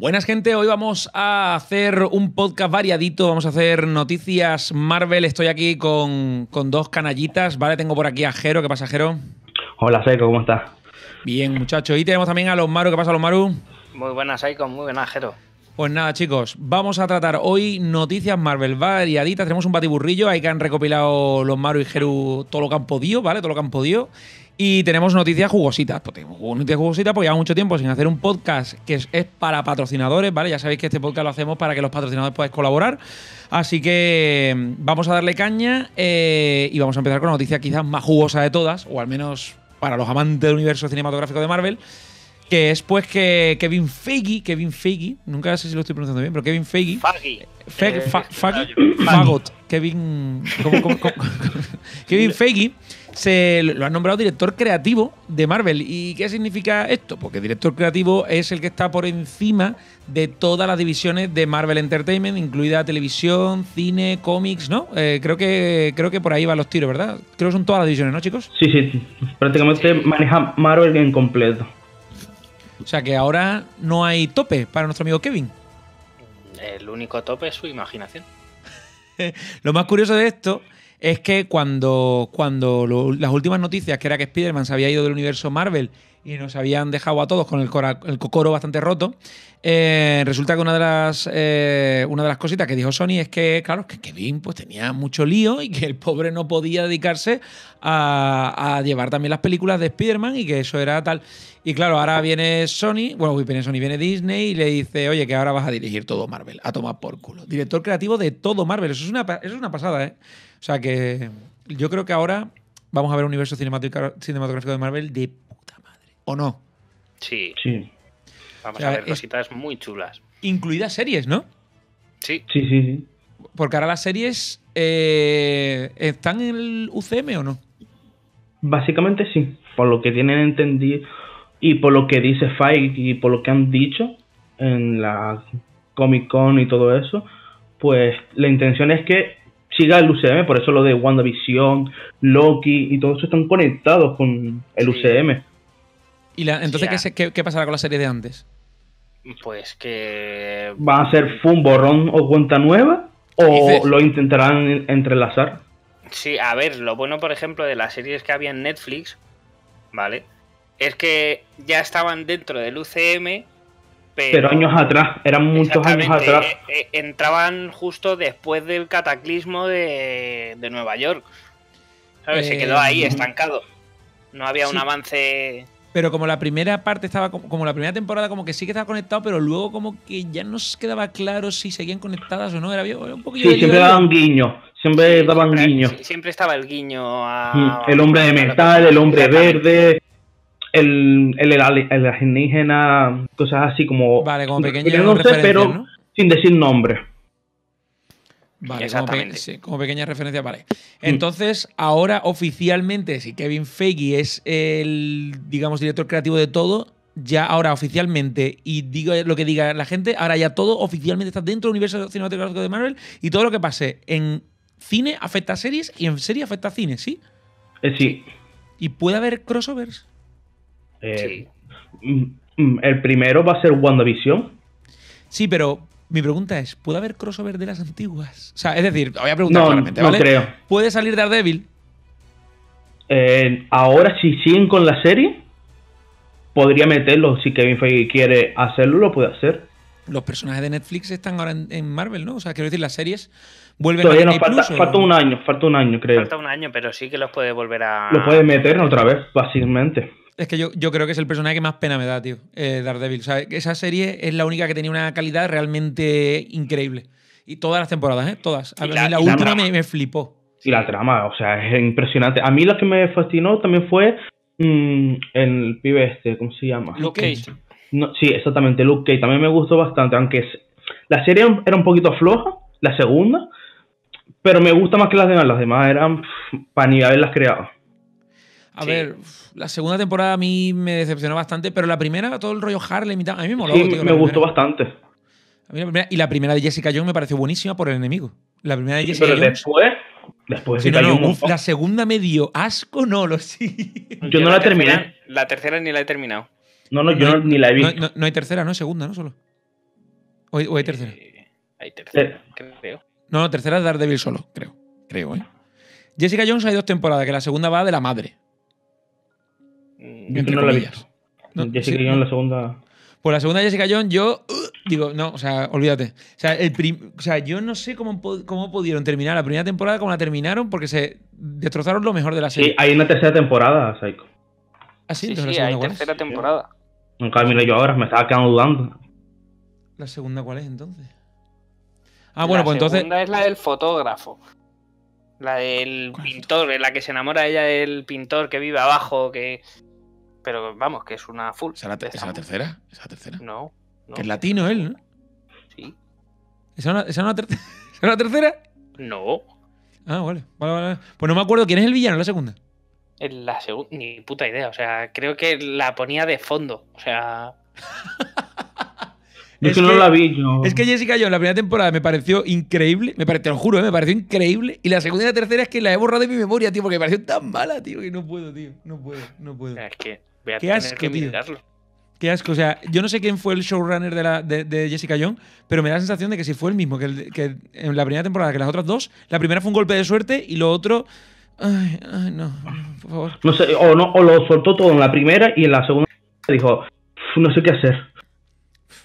Buenas gente, hoy vamos a hacer un podcast variadito, vamos a hacer noticias Marvel, estoy aquí con, dos canallitas, ¿vale? Tengo por aquí a Jero, ¿qué pasa Jero? Hola Seiko, ¿cómo estás? Bien muchachos, y tenemos también a los Maru, ¿qué pasa los Maru? Muy buenas Seiko, muy buenas Jero. Pues nada, chicos, vamos a tratar hoy noticias Marvel variaditas. Tenemos un batiburrillo ahí que han recopilado los Maru y Jero todo lo que han podido, ¿vale? Todo lo que han podido. Y tenemos noticias jugositas. Pues tenemos noticias jugositas porque lleva mucho tiempo sin hacer un podcast que es, para patrocinadores, ¿vale? Ya sabéis que este podcast lo hacemos para que los patrocinadores puedan colaborar. Así que vamos a darle caña y vamos a empezar con la noticia quizás más jugosa de todas, o al menos para los amantes del universo cinematográfico de Marvel, que es pues que Kevin Feige, Kevin Feige, nunca sé si lo estoy pronunciando bien, pero Kevin Feige. Feige. Kevin. Kevin Feige se lo han nombrado director creativo de Marvel. ¿Y qué significa esto? Porque director creativo es el que está por encima de todas las divisiones de Marvel Entertainment, incluida televisión, cine, cómics, ¿no? Eh, creo que creo que por ahí van los tiros, ¿verdad? Creo que son todas las divisiones, ¿no, chicos? Sí, sí, prácticamente maneja Marvel en completo. O sea que ahora no hay tope para nuestro amigo Kevin. El único tope es su imaginación. Lo más curioso de esto es que cuando, cuando las últimas noticias, que era que Spider-Man se había ido del universo Marvel y nos habían dejado a todos con el, coro cocoro bastante roto, eh, resulta que una de, las, eh, una de las cositas que dijo Sony es que, claro, que Kevin pues, tenía mucho lío y que el pobre no podía dedicarse a, llevar también las películas de Spider-Man y que eso era tal. Y claro, ahora viene Sony, bueno, viene Sony, viene Disney y le dice, oye, que ahora vas a dirigir todo Marvel, a tomar por culo. Director creativo de todo Marvel, eso es una, eso es una pasada, ¿eh? O sea que yo creo que ahora vamos a ver un universo cinematográfico de Marvel de puta madre. ¿O no? Sí. sí. Vamos a ver cositas muy chulas. Incluidas series, ¿no? Sí. Sí, sí, sí. Porque ahora las series eh, están en el UCM o no? Básicamente sí. Por lo que tienen entendido y por lo que dice Fike y por lo que han dicho en la Comic Con y todo eso, pues la intención es que siga el UCM, por eso lo de WandaVision, Loki y todo eso están conectados con el UCM. ¿Y la, entonces ¿qué, qué, pasará con la serie de antes? Pues que... ¿Va a ser un borrón o cuenta nueva? ¿O lo intentarán entrelazar? Sí, a ver, lo bueno, por ejemplo, de las series que había en Netflix, ¿vale? Es que ya estaban dentro del UCM pero, años atrás, eran muchos años atrás. Eh, eh, entraban justo después del cataclismo de, Nueva York. Se quedó ahí eh, estancado. No había un avance. Pero como la primera parte estaba, como, la primera temporada, como que sí que estaba conectado, pero luego como que ya no se quedaba claro si seguían conectadas o no. Era, un sí, siempre daban guiño. Siempre daban guiño. Siempre estaba el guiño a. Mm, el hombre de metal, el hombre verde el, el, alienígena, cosas así como. Vale, como pequeña no pero sin decir nombre. Vale, Como, pequeña referencia, vale. Mm. Entonces, ahora oficialmente, si Kevin Feige es el, digamos, director creativo de todo, ya ahora oficialmente, y digo lo que diga la gente, ahora ya todo oficialmente está dentro del universo cinematográfico de Marvel y todo lo que pase en cine afecta a series y en serie afecta a cine, ¿sí? Eh, sí. ¿Y puede haber crossovers? Eh, mm, mm, el primero va a ser WandaVision. Sí, pero mi pregunta es, ¿puede haber crossover de las antiguas? O sea, es decir, había preguntado. creo. ¿Puede salir Daredevil? Eh, ahora, si siguen con la serie, podría meterlo. Si Kevin Feige quiere hacerlo, lo puede hacer. Los personajes de Netflix están ahora en, Marvel, ¿no? O sea, quiero decir, las series vuelven a Disney falta, falta un año, falta un año, creo. Falta un año, pero sí que los puede volver a. Lo puede meter otra vez, fácilmente. Es que yo, yo creo que es el personaje que más pena me da, tío, eh, Daredevil. esa serie es la única que tenía una calidad realmente increíble. Y todas las temporadas, ¿eh? Todas. A mí la, última me, flipó. Y la trama, o sea, es impresionante. A mí lo que me fascinó también fue mm, el pibe este, ¿cómo se llama? Luke Cage. sí, exactamente, Luke Cage. También me gustó bastante, aunque la serie era un poquito floja, la segunda, pero me gusta más que las demás. Las demás eran para ni haberlas creado. A ver, la segunda temporada a mí me decepcionó bastante, pero la primera, todo el rollo Harley. y a mí me moló. Sí, me gustó bastante. y la primera de Jessica Jones me pareció buenísima por el enemigo. La primera de Jessica Jones. Pero después. Después la segunda me dio asco, no lo sé. Yo, no la, he terminé. la tercera ni la he terminado. No, no, yo ni la he visto. No, hay tercera, no, segunda, ¿no? Solo. ¿O hay, tercera? hay tercera, eh, eh. creo. No, no, tercera es Daredevil solo, creo. Creo, ¿eh? Jessica Jones hay dos temporadas, que la segunda va de la madre no la Jessica sí, la segunda. Pues la segunda Jessica Jones, yo uh, digo, no, o sea, olvídate. O sea, el o sea yo no sé cómo, cómo pudieron terminar la primera temporada cómo la terminaron porque se destrozaron lo mejor de la serie. Sí, hay una tercera temporada, Psycho. Ah, sí, sí, sí hay tercera temporada. Nunca miré yo ahora, me estaba quedando dudando. ¿La segunda cuál es entonces? Ah, bueno, pues entonces. La segunda es la del fotógrafo. La del pintor, la que se enamora ella del pintor que vive abajo, que. Pero vamos, que es una full. ¿Esa ¿Es la, tercera? ¿Es la tercera? No, Que es latino él, ¿no? Sí. ¿Esa es la tercera? tercera? No. Ah, vale. vale, vale. Pues no me acuerdo quién es el villano en la segunda. En la segunda, ni puta idea. O sea, creo que la ponía de fondo. O sea. es, que, no la vi yo. Es que Jessica Jones, la primera temporada me pareció increíble. Me te lo juro, eh, me pareció increíble. Y la segunda y la tercera es que la he borrado de mi memoria, tío, porque me pareció tan mala, tío, que no puedo, tío. No puedo, no puedo. Es que Voy Qué asco, que Qué asco. O sea, yo no sé quién fue el showrunner de, la, de, Jessica Young, pero me da la sensación de que si fue el mismo que, el, que, en la primera temporada que las otras dos. La primera fue un golpe de suerte y lo otro. Ay, ay, no, por favor. No sé, o, no, o lo soltó todo en la primera y en la segunda dijo, no sé qué hacer.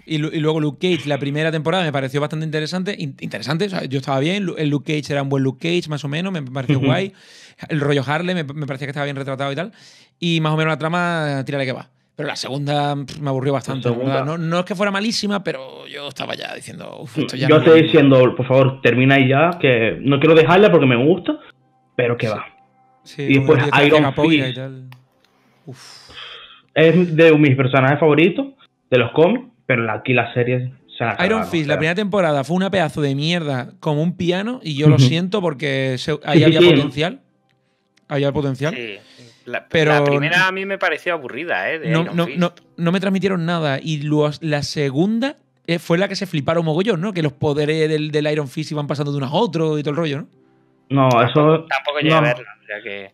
Y, luego Luke Cage, la primera temporada me pareció bastante interesante. interesante, yo estaba bien. El Luke Cage era un buen Luke Cage, más o menos, me pareció guay. El rollo Harley me, parecía que estaba bien retratado y tal. Y más o menos la trama, tírale que va. Pero la segunda me aburrió bastante. No, es que fuera malísima, pero yo estaba ya diciendo. Uf, esto ya yo no estoy diciendo, por favor, termina ya, que no quiero dejarla porque me gusta, pero que va. y después Iron Fist. Es de mis personajes favoritos de los cómics pero aquí la serie se la Iron Fist, la primera temporada fue una pedazo de mierda como un piano y yo lo siento porque ahí había potencial. había potencial. La, pero la primera a mí me pareció aburrida, ¿eh? no, no, No, me transmitieron nada. Y la segunda eh, fue la que se fliparon mogollón, ¿no? Que los poderes del, del Iron Fist iban pasando de unos a otros y todo el rollo, ¿no? No, eso. Tampoco llegué a O que...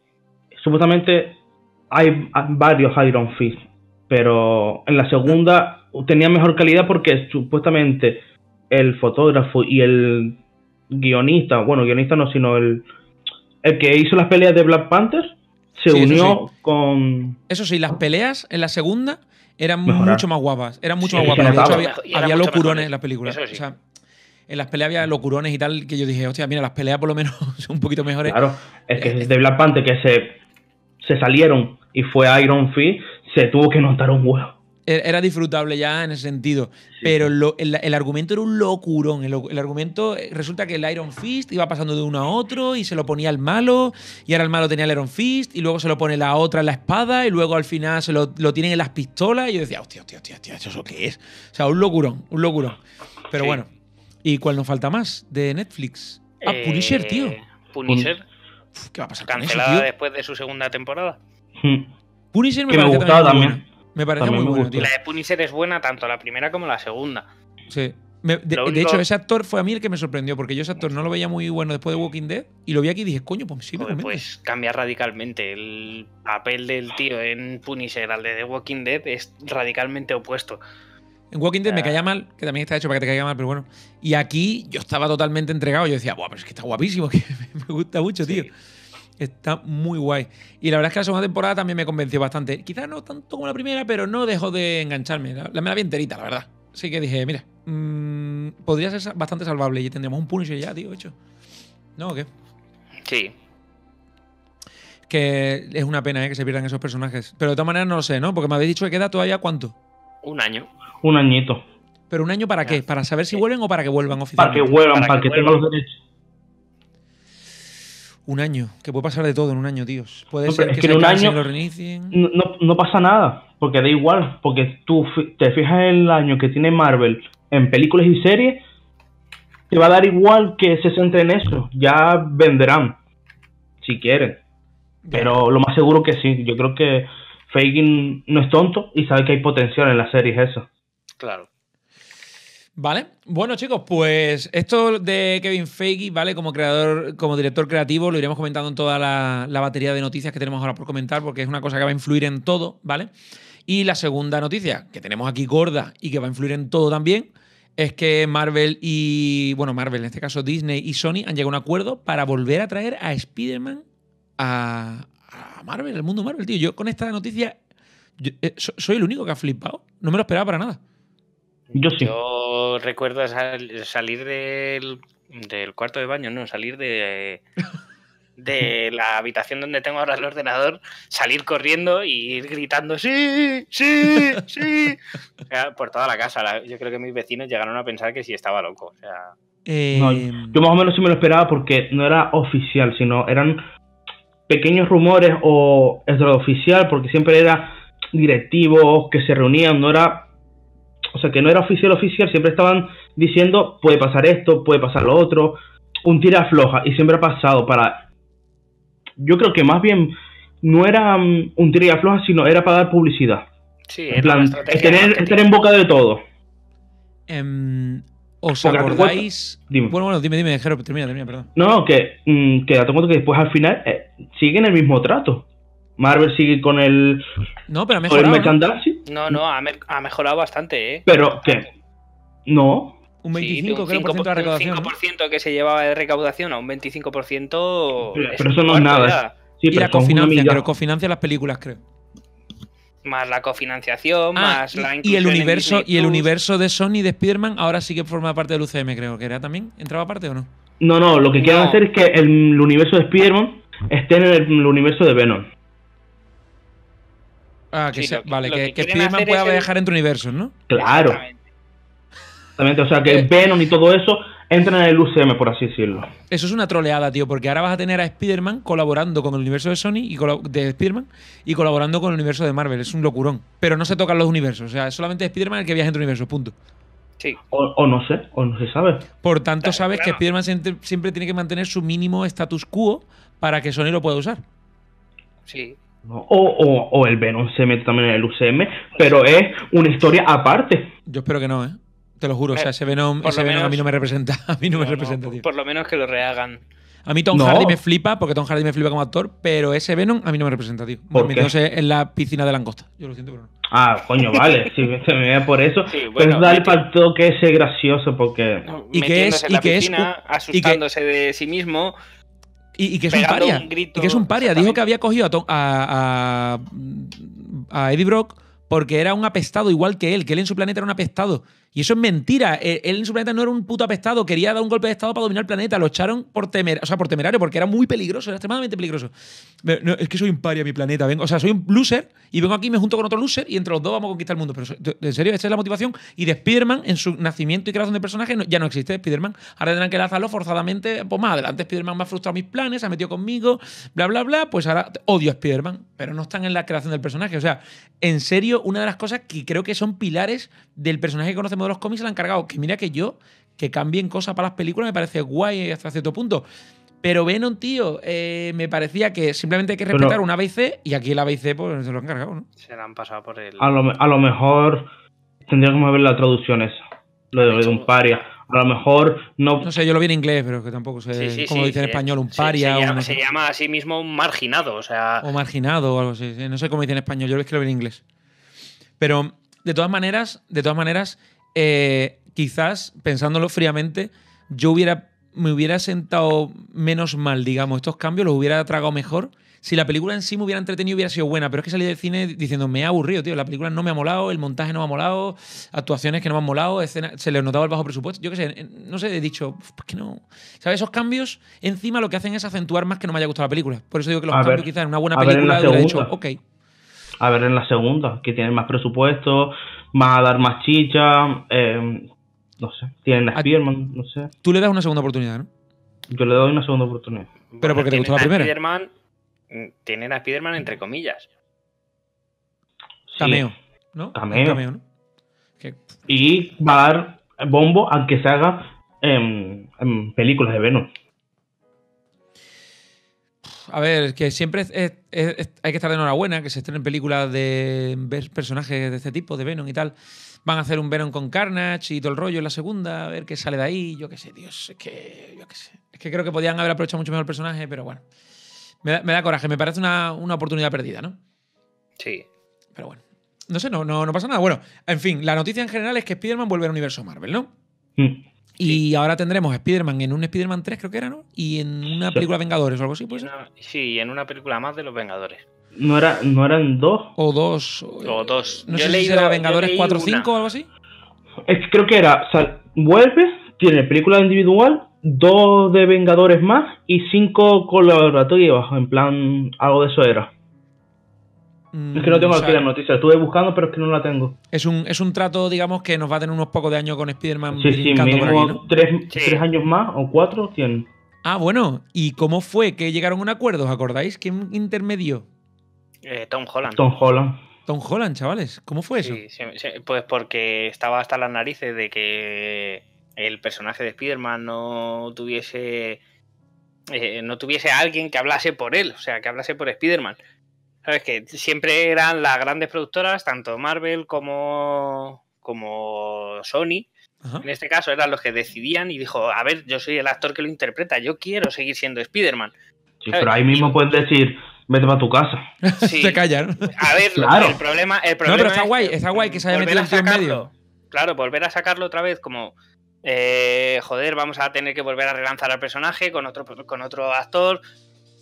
Supuestamente hay varios Iron Fist, pero en la segunda tenía mejor calidad porque supuestamente el fotógrafo y el guionista, bueno, guionista no, sino el, el que hizo las peleas de Black Panther, se unió con... Eso sí, las peleas en la segunda eran mucho más guapas, eran mucho más guapas. había, locurones en las películas. O sea, en las peleas había locurones y tal, que yo dije, hostia, mira, las peleas por lo menos son un poquito mejores. Claro, es que eh, de Black Panther que se, se salieron y fue Iron Fist, se tuvo que notar un huevo. Era disfrutable ya en ese sentido. Pero el, argumento era un locurón. El, argumento eh, resulta que el Iron Fist iba pasando de uno a otro y se lo ponía al malo. Y ahora el malo tenía el Iron Fist. Y luego se lo pone la otra en la espada. Y luego al final se lo, lo tienen en las pistolas. Y yo decía, hostia, hostia, hostia, hostia, ¿eso qué es? O sea, un locurón, un locurón. Pero bueno. ¿Y cuál nos falta más de Netflix? Ah, eh, Punisher, tío. Punisher. ¿Qué va a pasar? Cancelada con después de su segunda temporada. Hmm. Punisher me, que me gustaba también me parece muy bueno, La de Punisher es buena tanto la primera como la segunda. Sí. de, hecho, ese actor fue a mí el que me sorprendió, porque yo ese actor no lo veía muy bueno después de Walking Dead, y lo vi aquí y dije, coño, pues sí, Pues cambia radicalmente. El papel del tío en Punisher al de Walking Dead es radicalmente opuesto. En Walking Dead me ah. caía mal, que también está hecho para que te caiga mal, pero bueno. Y aquí yo estaba totalmente entregado. Yo decía, wow pues es que está guapísimo, que me gusta mucho, tío. Está muy guay. Y la verdad es que la segunda temporada también me convenció bastante. Quizás no tanto como la primera, pero no dejó de engancharme. La, me la vi enterita, la verdad. Así que dije, mira, mm, podría ser bastante salvable y tendríamos un Punisher ya, tío, hecho. ¿No o qué? Sí. Que es una pena ¿eh? que se pierdan esos personajes. Pero de todas maneras no lo sé, ¿no? Porque me habéis dicho que queda todavía cuánto. Un año. Un añito. ¿Pero un año para qué? ¿Para saber si vuelven o para que vuelvan oficialmente? Para que vuelvan, para, que tengan los derechos. Un año, que puede pasar de todo en un año, tío. Puede ser que, en se un año lo reinicien. No, no, pasa nada, porque da igual, porque tú te fijas en el año que tiene Marvel en películas y series, te va a dar igual que se centre en eso. Ya venderán, si quieren. Pero lo más seguro que sí. Yo creo que Fagin no es tonto y sabe que hay potencial en las series eso. Claro. Vale, bueno chicos, pues esto de Kevin Feige, ¿vale? Como creador, como director creativo, lo iremos comentando en toda la, batería de noticias que tenemos ahora por comentar, porque es una cosa que va a influir en todo, ¿vale? Y la segunda noticia, que tenemos aquí gorda y que va a influir en todo también, es que Marvel y, bueno, Marvel, en este caso Disney y Sony, han llegado a un acuerdo para volver a traer a Spider-Man a, Marvel, al mundo Marvel, tío. Yo con esta noticia eh, soy el único que ha flipado. No me lo esperaba para nada. Yo recuerdo salir del, del, cuarto de baño, no, salir de, de la habitación donde tengo ahora el ordenador, salir corriendo y ir gritando, sí, sí, sí, por toda la casa. yo creo que mis vecinos llegaron a pensar que sí estaba loco. O sea... Eh, yo más o menos sí me lo esperaba porque no era oficial, sino eran pequeños rumores o es lo oficial, porque siempre era directivos que se reunían, no era o sea, que no era oficial oficial, siempre estaban diciendo, puede pasar esto, puede pasar lo otro, un tira floja, y siempre ha pasado para... Yo creo que más bien no era mm, un tira floja, sino era para dar publicidad. Sí, en plan, es tener, estar en boca de todo. Em, ¿Os acordáis? Bueno, bueno, dime, dime, Jero, termina, termina, perdón. No, que, mm, que a que después al final eh, siguen el mismo trato. Marvel sigue con el. No, pero ha el no, no, ha, mejorado bastante, ¿eh? Pero, ¿qué? No. Un 25, de recaudación. Un que se llevaba de recaudación a un 25%. Pero, eso no es nada. y la cofinancia, pero cofinancia las películas, creo. Más la cofinanciación, ah, más la y el universo Y el universo de Sony de Spider-Man ahora sí que forma parte del UCM, creo que era también. ¿Entraba parte o no? No, no, lo que quieren hacer es que el universo de Spider-Man esté en el universo de Venom. Ah, que sea, vale, que, Spiderman pueda viajar entre universos, ¿no? Claro. Exactamente. O sea, que eh. Venom y todo eso Entren en el UCM, por así decirlo. Eso es una troleada, tío, porque ahora vas a tener a Spider-Man colaborando con el universo de Sony y de Spider-Man y colaborando con el universo de Marvel. Es un locurón. Pero no se tocan los universos. O sea, es solamente Spider-Man el que viaja entre universos, punto. Sí. O, no sé, o no se sabe. Por tanto, sabes que Spider-Man siempre, siempre, tiene que mantener su mínimo status quo para que Sony lo pueda usar. Sí o, o, el Venom se mete también en el UCM, pero es una historia aparte. Yo espero que no, ¿eh? Te lo juro, o sea, eh, ese Venom, a mí no me representa. A mí no, me representa, Por, lo menos que lo rehagan. A mí Tom Hardy me flipa, porque Tom Hardy me flipa como actor, pero ese Venom a mí no me representa, tío. ¿Por en la piscina de langosta. Yo lo siento, pero Ah, coño, vale. si se me vea por eso. Pues dale pero da el que ese gracioso, porque. y que es. En y que es, asustándose de sí mismo. Y, que es un paria. que es un paria. Dijo que había cogido a, a Eddie Brock porque era un apestado igual que él, que él en su planeta era un apestado. Y eso es mentira. Eh, él, en su planeta no era un puto apestado, quería dar un golpe de estado para dominar el planeta. Lo echaron por, temer, o sea, por temerario, porque era muy peligroso, era extremadamente peligroso. es que soy un paria mi planeta. Vengo, o sea, soy un loser y vengo aquí me junto con otro loser y entre los dos vamos a conquistar el mundo. Pero en serio, esa es la motivación. Y de spider en su nacimiento y creación de personaje, ya no existe Spiderman Ahora tendrán que lanzarlo forzadamente. Pues más adelante, Spiderman man me ha frustrado mis planes, se ha metido conmigo, bla, bla, bla. Pues ahora odio a spider pero no están en la creación del personaje. O sea, en serio, una de las cosas que creo que son pilares del personaje que conocemos de los cómics se la han cargado. Que mira que yo, que cambien cosas para las películas, me parece guay hasta cierto punto. Pero Venom, tío, eh, me parecía que simplemente hay que respetar un una ABC y aquí la ABC pues, se lo han cargado, ¿no? Se lo han pasado por el. A lo, mejor tendría que ver la traducción esa. Lo de, un paria a lo mejor no. sé, yo lo vi en inglés, pero que tampoco sé cómo dice en español, un paria. Se, llama, a sí mismo un marginado, o sea. marginado o algo así. No sé cómo dice en español, yo lo vi en inglés. Pero, de todas maneras, de todas maneras, eh, quizás, pensándolo fríamente, yo hubiera, me hubiera sentado menos mal, digamos, estos cambios, los hubiera tragado mejor. Si la película en sí me hubiera entretenido, hubiera sido buena, pero es que salí del cine diciendo, me ha aburrido, tío, la película no me ha molado, el montaje no me ha molado, actuaciones que no me han molado, se le notaba el bajo presupuesto, yo qué sé, no sé, he dicho, pues que no. ¿Sabes? Esos cambios encima lo que hacen es acentuar más que no me haya gustado la película. Por eso digo que los cambios quizás en una buena película de dicho, ok. A ver en la segunda, que tienen más presupuesto, va a dar más chicha, eh, no sé, tienen a ah, spider no sé. Tú le das una segunda oportunidad, ¿no? Yo le doy una segunda oportunidad. Pero porque te gustó la primera. Spiderman, mm, tienen a spider entre comillas. Cameo, ¿no? Cameo. cameo ¿no? Y va a dar bombo aunque se haga en, en películas de Venom a ver, que siempre hay que estar de enhorabuena que se en películas de ver personajes de este tipo, de Venom y tal. Van a hacer un Venom con Carnage y todo el rollo en la segunda, a ver qué sale de ahí. Yo qué sé, Dios, es que, yo sé. Es que creo que podían haber aprovechado mucho mejor el personaje, pero bueno. Me da, coraje, me parece una, oportunidad perdida, ¿no? Sí. Pero bueno. No sé, no, no, no pasa nada. Bueno, en fin, la noticia en general es que Spider-Man vuelve al universo Marvel, ¿no? Mm. Y ahora tendremos Spider-Man en un Spider-Man 3, creo que era, ¿no? Y en una película Vengadores o algo así, pues. Sí, en una película más de los Vengadores. ¿No, era, ¿no eran dos? O dos. O dos. No yo sé leí Vengadores 4 o 5 o algo así. creo que era. O vuelve, tiene película individual, dos de Vengadores más y cinco colaboratorios. En plan, algo de eso era. Mm, es que no tengo aquí la noticia, estuve buscando, pero es que no la tengo. Es un, es un trato, digamos, que nos va a tener unos pocos de años con Spider-Man. Sí, sí, mínimo tres, años más o cuatro cien. Ah, bueno, ¿y cómo fue que llegaron a un acuerdo? ¿Os acordáis? ¿Quién intermedio? Eh, Tom Holland. Tom Holland. Tom Holland, chavales, ¿cómo fue eso? pues porque estaba hasta las narices de que el personaje de Spider-Man no tuviese eh, no tuviese a alguien que hablase por él, o sea, que hablase por Spider-Man. Sabes que siempre eran las grandes productoras, tanto Marvel como, como Sony. En este caso eran los que decidían y dijo, a ver, yo soy el actor que lo interpreta, yo quiero seguir siendo Spider-Man. Sí, pero ahí mismo pueden decir, vete a tu casa. Sí. Te callan. A ver, el problema, el problema. No, pero está guay, está guay que se haya metido en medio. Claro, volver a sacarlo otra vez como. Eh, joder, vamos a tener que volver a relanzar al personaje con otro, con otro actor,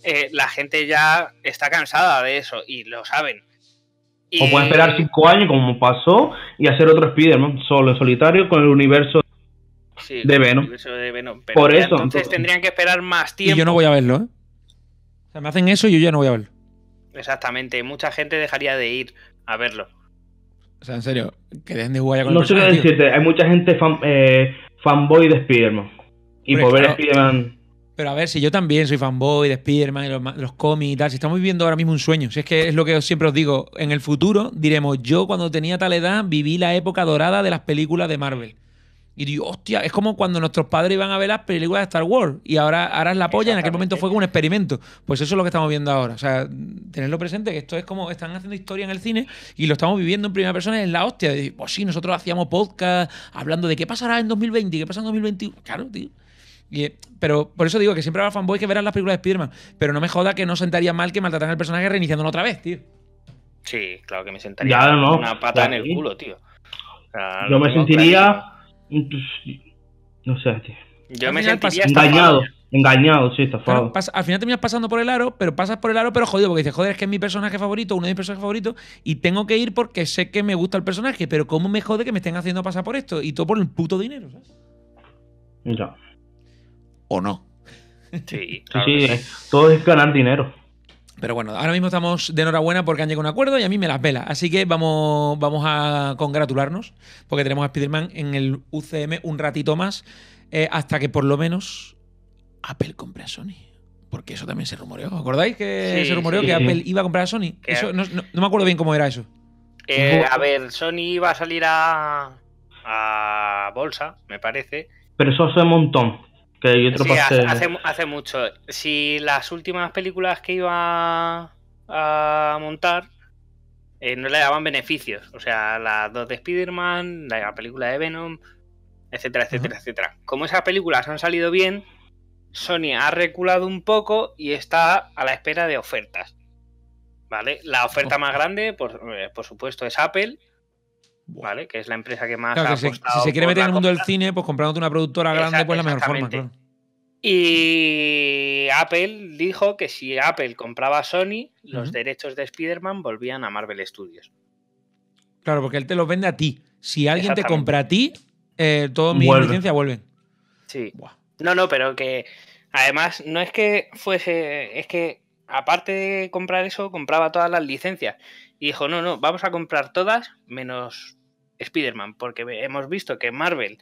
eh, la gente ya está cansada de eso y lo saben. O puede esperar cinco años, como pasó, y hacer otro Spider-Man solo, solitario, con el universo de Venom. Por eso. Entonces tendrían que esperar más tiempo. yo no voy a verlo, ¿eh? O sea, me hacen eso y yo ya no voy a verlo. Exactamente. Mucha gente dejaría de ir a verlo. O sea, en serio, que dejen de jugar ya con No sé qué decirte. Hay mucha gente eh, fanboy de Spider-Man. Y por ver Spider-Man. Pero a ver, si yo también soy fanboy de Spider-Man, los, cómics y tal, si estamos viviendo ahora mismo un sueño, si es que es lo que siempre os digo, en el futuro diremos, yo cuando tenía tal edad viví la época dorada de las películas de Marvel. Y digo, hostia, es como cuando nuestros padres iban a ver las películas de Star Wars y ahora, ahora es la polla, en aquel momento fue como un experimento. Pues eso es lo que estamos viendo ahora. O sea, tenerlo presente, que esto es como están haciendo historia en el cine y lo estamos viviendo en primera persona, es la hostia. pues sí, nosotros hacíamos podcast hablando de qué pasará en 2020, qué pasa en 2021. Claro, tío pero por eso digo que siempre habrá fanboys que verán las películas de spider Pero no me joda que no sentaría mal que maltrataran al personaje reiniciándolo otra vez, tío. Sí, claro que me sentaría una pata en el culo, tío. yo me sentiría. No sé, tío. Yo me sentiría engañado. Engañado, sí, está Claro, al final terminas pasando por el aro, pero pasas por el aro, pero jodido, porque dices, joder, es que es mi personaje favorito, uno de mis personajes favoritos, y tengo que ir porque sé que me gusta el personaje, pero ¿cómo me jode que me estén haciendo pasar por esto? Y todo por el puto dinero, ¿sabes? Ya o no. Sí, sí, todo es ganar dinero. Pero bueno, ahora mismo estamos de enhorabuena porque han llegado a un acuerdo y a mí me las pela Así que vamos, vamos a congratularnos porque tenemos a Spiderman en el UCM un ratito más eh, hasta que por lo menos Apple compre a Sony. Porque eso también se rumoreó. ¿Acordáis que se rumoreó que Apple iba a comprar a Sony? Eso, no, me acuerdo bien cómo era eso. a ver, Sony iba a salir a, a bolsa, me parece. Pero eso hace un montón hace, hace, mucho. Si las últimas películas que iba a montar eh, no le daban beneficios. O sea, las dos de Spider-Man, la película de Venom, etcétera, etcétera, etcétera. Como esas películas han salido bien, Sony ha reculado un poco y está a la espera de ofertas. ¿Vale? La oferta más grande, por, eh, por supuesto, es Apple ¿vale? Que es la empresa que más Si, se quiere meter en el mundo del cine, pues comprándote una productora grande, pues la mejor forma, claro. Y Apple dijo que si Apple compraba Sony, los derechos de Spider-Man volvían a Marvel Studios. Claro, porque él te los vende a ti. Si alguien te compra a ti, eh, todas mis licencias vuelven. Sí. No, no, pero que además no es que fuese, es que aparte de comprar eso, compraba todas las licencias. Y dijo, no, no, vamos a comprar todas menos Spider-Man, porque hemos visto que Marvel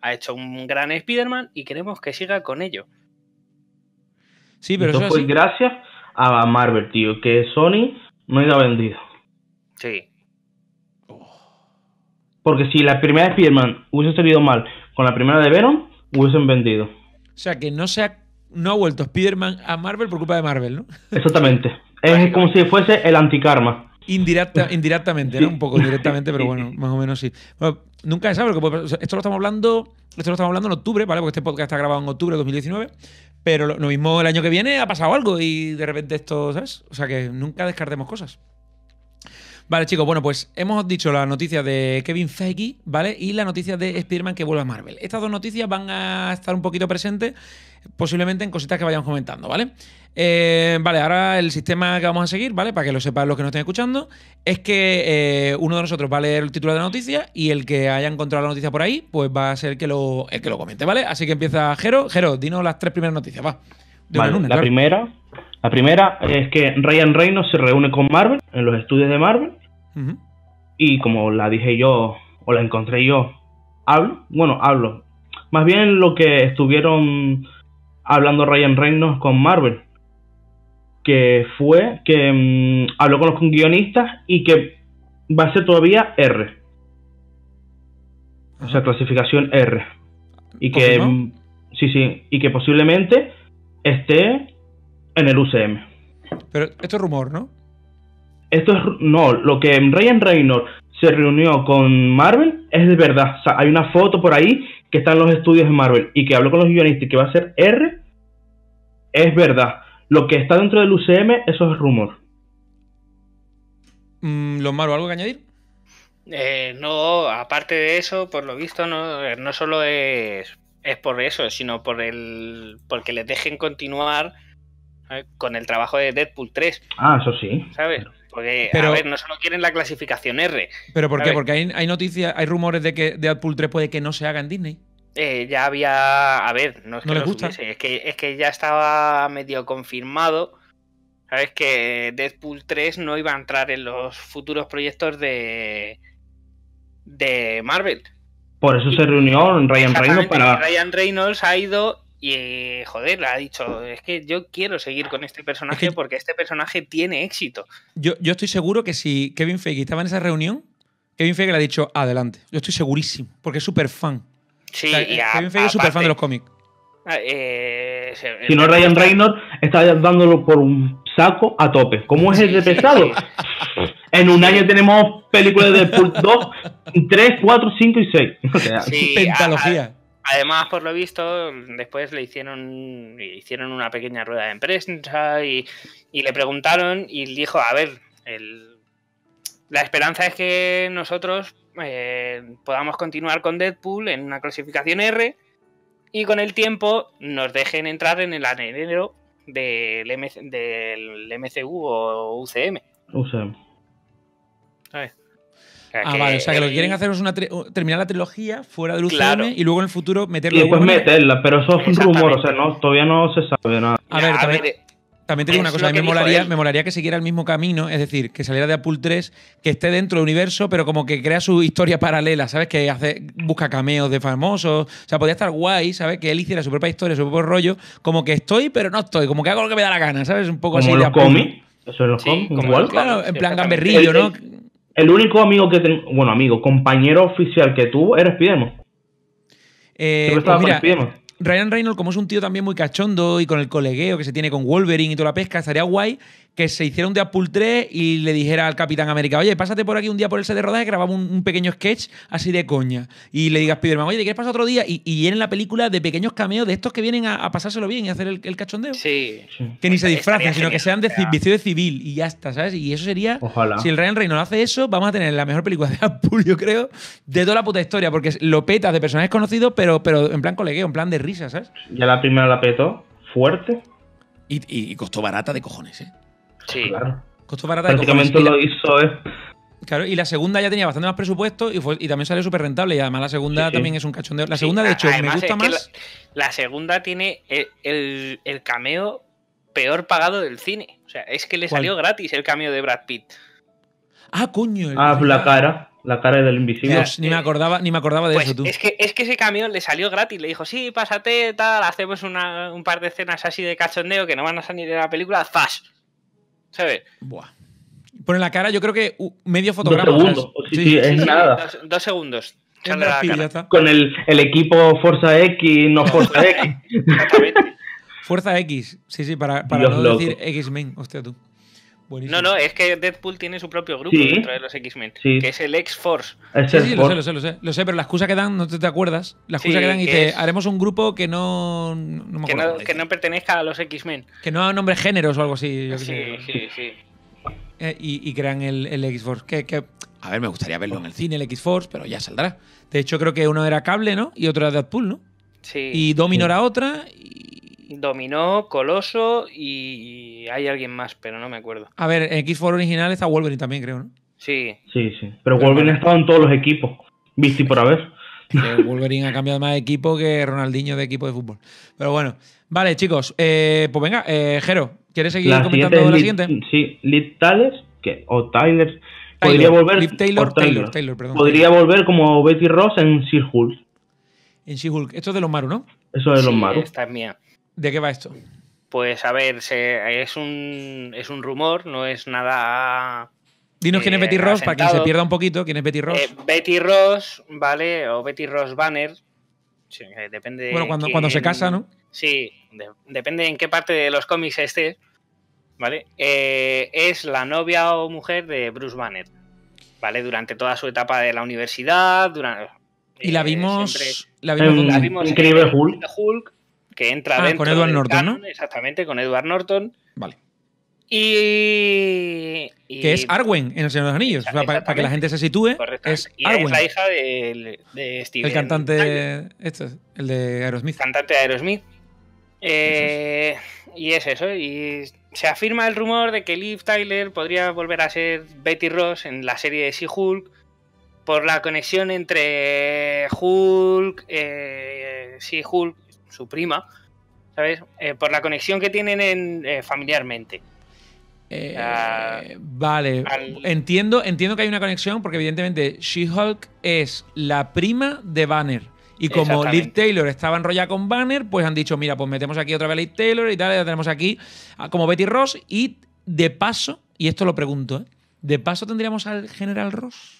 ha hecho un gran Spider-Man y queremos que siga con ello. Sí, pero fue pues, gracias a Marvel, tío, que Sony no haya vendido. Sí. Oh. Porque si la primera de Spider-Man hubiese salido mal con la primera de Venom, hubiesen vendido. O sea, que no se ha, no ha vuelto Spider-Man a Marvel por culpa de Marvel, ¿no? Exactamente. es como si fuese el anticarma. Indirecta, indirectamente, ¿no? Un poco directamente, pero bueno, más o menos sí. nunca se sabe lo que Esto lo estamos hablando, esto lo estamos hablando en octubre, ¿vale? Porque este podcast está grabado en octubre de 2019. Pero lo, mismo el año que viene ha pasado algo y de repente esto, ¿sabes? O sea que nunca descartemos cosas. Vale, chicos, bueno, pues hemos dicho la noticia de Kevin Feige, ¿vale? Y la noticia de spider que vuelve a Marvel. Estas dos noticias van a estar un poquito presentes posiblemente en cositas que vayamos comentando, ¿vale? Eh, vale, ahora el sistema que vamos a seguir, ¿vale? Para que lo sepan los que nos estén escuchando, es que eh, uno de nosotros va a leer el título de la noticia y el que haya encontrado la noticia por ahí, pues va a ser el que lo, que lo comente, ¿vale? Así que empieza Jero. Jero, dinos las tres primeras noticias, va. la, primera, la primera es que Ryan Reynolds se reúne con Marvel en los estudios de Marvel. Y como la dije yo, o la encontré yo, hablo, bueno, hablo. Más bien lo que estuvieron hablando Ryan Reynolds con Marvel, que fue que mm, habló con los guionistas y que va a ser todavía R. O sea, clasificación R. Y que mm, sí, sí, y que posiblemente esté en el UCM. Pero esto es rumor, ¿no? Esto es no, lo que Ryan Reynolds se reunió con Marvel es de verdad. hay una foto por ahí que están los estudios de Marvel y que habló con los guionistas y que va a ser R, es verdad. Lo que está dentro del UCM, eso es rumor. Mm, ¿Lo malo, algo que añadir? Eh, no, aparte de eso, por lo visto, no, eh, solo es, por eso, sino por el porque les dejen continuar eh, con el trabajo de Deadpool 3. Ah, eso sí. ¿Sabes? Porque, a ver, no solo quieren la clasificación R. ¿Pero por qué? Porque hay, hay noticias, hay rumores de que Deadpool 3 puede que no se haga en Disney. Eh, ya había. A ver, no es que les gusta? Es que, es que ya estaba medio confirmado. Sabes que Deadpool 3 no iba a entrar en los futuros proyectos de. de Marvel. Por eso se reunió Ryan Reynolds para. Ryan Reynolds ha ido y eh, joder, ha dicho, es que yo quiero seguir con este personaje porque este personaje tiene éxito. Yo, estoy seguro que si Kevin Feige estaba en esa reunión, Kevin Feige le ha dicho, adelante. Yo estoy segurísimo, porque es súper fan. Sí, Kevin Feige es súper fan de los cómics. Ah, eh, si no, Ryan Reynolds está dándolo por un saco a tope. ¿Cómo es ese pesado? en un año tenemos películas de Pulp 2, 3, 4, 5 y 6. pentalogía. Además, por lo visto, después le hicieron, hicieron una pequeña rueda de prensa y, le preguntaron y dijo, a ver, la esperanza es que nosotros eh, podamos continuar con Deadpool en una clasificación R y con el tiempo nos dejen entrar en el anhelo del, del MCU o UCM. UCM ah, vale, o sea, que lo que quieren hacer es una terminar la trilogía fuera de UCM y luego en el futuro meterla. Y después meterla, pero eso es un rumor, o sea, no, todavía no se sabe nada. A ver, también, eh, tengo una cosa, a mí me molaría, me molaría, que siguiera el mismo camino, es decir, que saliera de Apple 3, que esté dentro del universo, pero como que crea su historia paralela, ¿sabes? Que hace, busca cameos de famosos, o sea, podría estar guay, ¿sabes? Que él hiciera su propia historia, su propio rollo, como que estoy, pero no estoy, como que hago lo que me da la gana, ¿sabes? Un poco como así. Los Eso es sí, Claro, en plan gamberrillo, ¿no? El único amigo que tengo, bueno, amigo, compañero oficial que tuvo era Spiderman. Eh, eh mira, Ryan Reynolds, como es un tío también muy cachondo y con el colegueo que se tiene con Wolverine y toda la pesca, estaría guay que se hiciera un día 3 y le dijera al Capitán América, oye, pásate por aquí un día por el set de rodaje, grabamos un, pequeño sketch así de coña. Y le digas a Spiderman, oye, qué quieres pasar otro día? Y, y llenen la película de pequeños cameos de estos que vienen a, pasárselo bien y hacer el, el, cachondeo. Sí. Que ni se disfracen, sino que sean de vestido de civil y ya está, ¿sabes? Y eso sería. Ojalá. Si el Ryan no hace eso, vamos a tener la mejor película de Apple, yo creo, de toda la puta historia, porque lo petas de personajes conocidos, pero, pero en plan colegueo, en plan de risa, ¿sabes? Ya la primera la petó fuerte. Y, y costó barata de cojones, ¿eh? Sí. Claro. Costó barata. Prácticamente lo hizo eh. Claro, y la segunda ya tenía bastante más presupuesto y, fue, y también salió súper rentable. Y además la segunda también es un cachondeo. La segunda, de hecho, me gusta más. La, segunda tiene el, cameo peor pagado del cine. O sea, es que le salió gratis el cameo de Brad Pitt. Ah, coño. ah, la cara. La cara del invisible. ni me acordaba, ni me acordaba de pues eso, tú. Es que, ese cameo le salió gratis. Le dijo, sí, pásate, tal, hacemos un par de escenas así de cachondeo que no van a salir de la película. ¡Zas! Buah. Pone la cara, yo creo que uh, medio fotograma. Dos segundos. Pues sí, sí, nada. Dos, segundos. Con el, el, equipo Fuerza X, no Fuerza X. Fuerza X, sí, sí, para, para no decir X-Men, hostia tú. No, no, es que Deadpool tiene su propio grupo dentro de los X-Men, que es el X-Force. Sí, lo sé, lo sé, lo sé, lo sé, pero la excusa que dan, no te, acuerdas, la excusa que dan y haremos un grupo que no... que, no, que no pertenezca a los X-Men. Que no nombre géneros o algo así. sí, sí, sí. Eh, y, crean el, el X-Force. Que, a ver, me gustaría verlo en el cine, el X-Force, pero ya saldrá. De hecho, creo que uno era Cable, ¿no? Y otro era Deadpool, ¿no? Sí. Y Domino era otra y Dominó, Coloso y hay alguien más, pero no me acuerdo. A ver, en X4 original está Wolverine también, creo, ¿no? Sí. Sí, sí. Pero Wolverine ha estado en todos los equipos, Visti por haber. Wolverine ha cambiado más de equipo que Ronaldinho de equipo de fútbol. Pero bueno, vale, chicos, eh, pues venga, eh, Jero, ¿quieres seguir comentando la siguiente? sí, Lee Tales, que, o Tyler, podría volver. Taylor, Taylor, perdón. Podría volver como Betty Ross en She-Hulk. En she esto es de los Maru, ¿no? Eso es de los Maru. Esta es mía. ¿De qué va esto? Pues a ver, es, un, es un rumor, no es nada Dinos quién es eh, Betty Ross para que se pierda un poquito. ¿Quién es Betty eh, Ross? Betty Ross, ¿vale? O Betty Ross Banner. Eh, depende. Bueno, cuando, cuando, se casa, ¿no? Sí, depende en qué parte de los cómics estés. ¿Vale? es la novia o mujer de Bruce Banner. ¿Vale? Durante toda su etapa de la universidad. Durante, y la vimos. la vimos, la Hulk que entra ah, dentro. Con Edward Norton, Exactamente, con Edward Norton. Vale. Y, Que es Arwen en El Señor de los Anillos. para, que la gente se sitúe. Correcto. Es, Arwen. la hija de, El cantante. Este, el de Aerosmith. Cantante de Aerosmith. Eh, y es eso. Y se afirma el rumor de que Liv Tyler podría volver a ser Betty Ross en la serie de sea hulk por la conexión entre Hulk, eh, hulk su prima, ¿sabes? Eh, por la conexión que tienen en, eh, familiarmente. Eh, vale, entiendo, entiendo que hay una conexión porque evidentemente She-Hulk es la prima de Banner. Y como Liv Taylor estaba enrollada con Banner, pues han dicho, mira, pues metemos aquí otra vez a Liv Taylor y tal, la tenemos aquí ah, como Betty Ross. Y de paso, y esto lo pregunto, ¿de paso tendríamos al General Ross?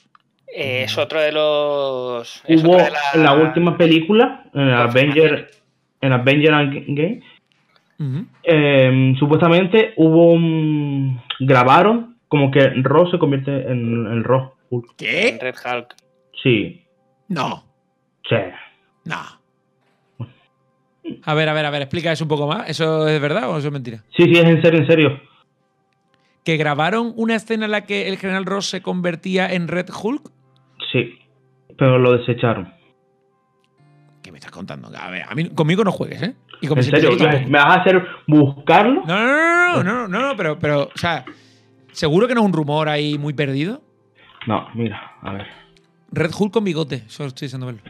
es otro de los... Hubo la... última película, Avenger. Avengers en Avengers Game, em, supuestamente hubo un... grabaron como que Ross se convierte en, el Ross Hulk. ¿Qué? Red Hulk. Sí. No. Sí. No. A ver, a ver, a ver, explica un poco más. ¿Eso es verdad o eso es mentira? Sí, sí, es en serio, en serio. ¿Que grabaron una escena en la que el general Ross se convertía en Red Hulk? Sí, pero lo desecharon estás contando? A ver, a mí, conmigo no juegues, ¿eh? Y ¿En ¿Me vas a hacer buscarlo? No, no, no, no, no, pero, pero, o sea, ¿seguro que no es un rumor ahí muy perdido? No, mira, a ver. Red Hulk con bigote, eso estoy diciendo verlo.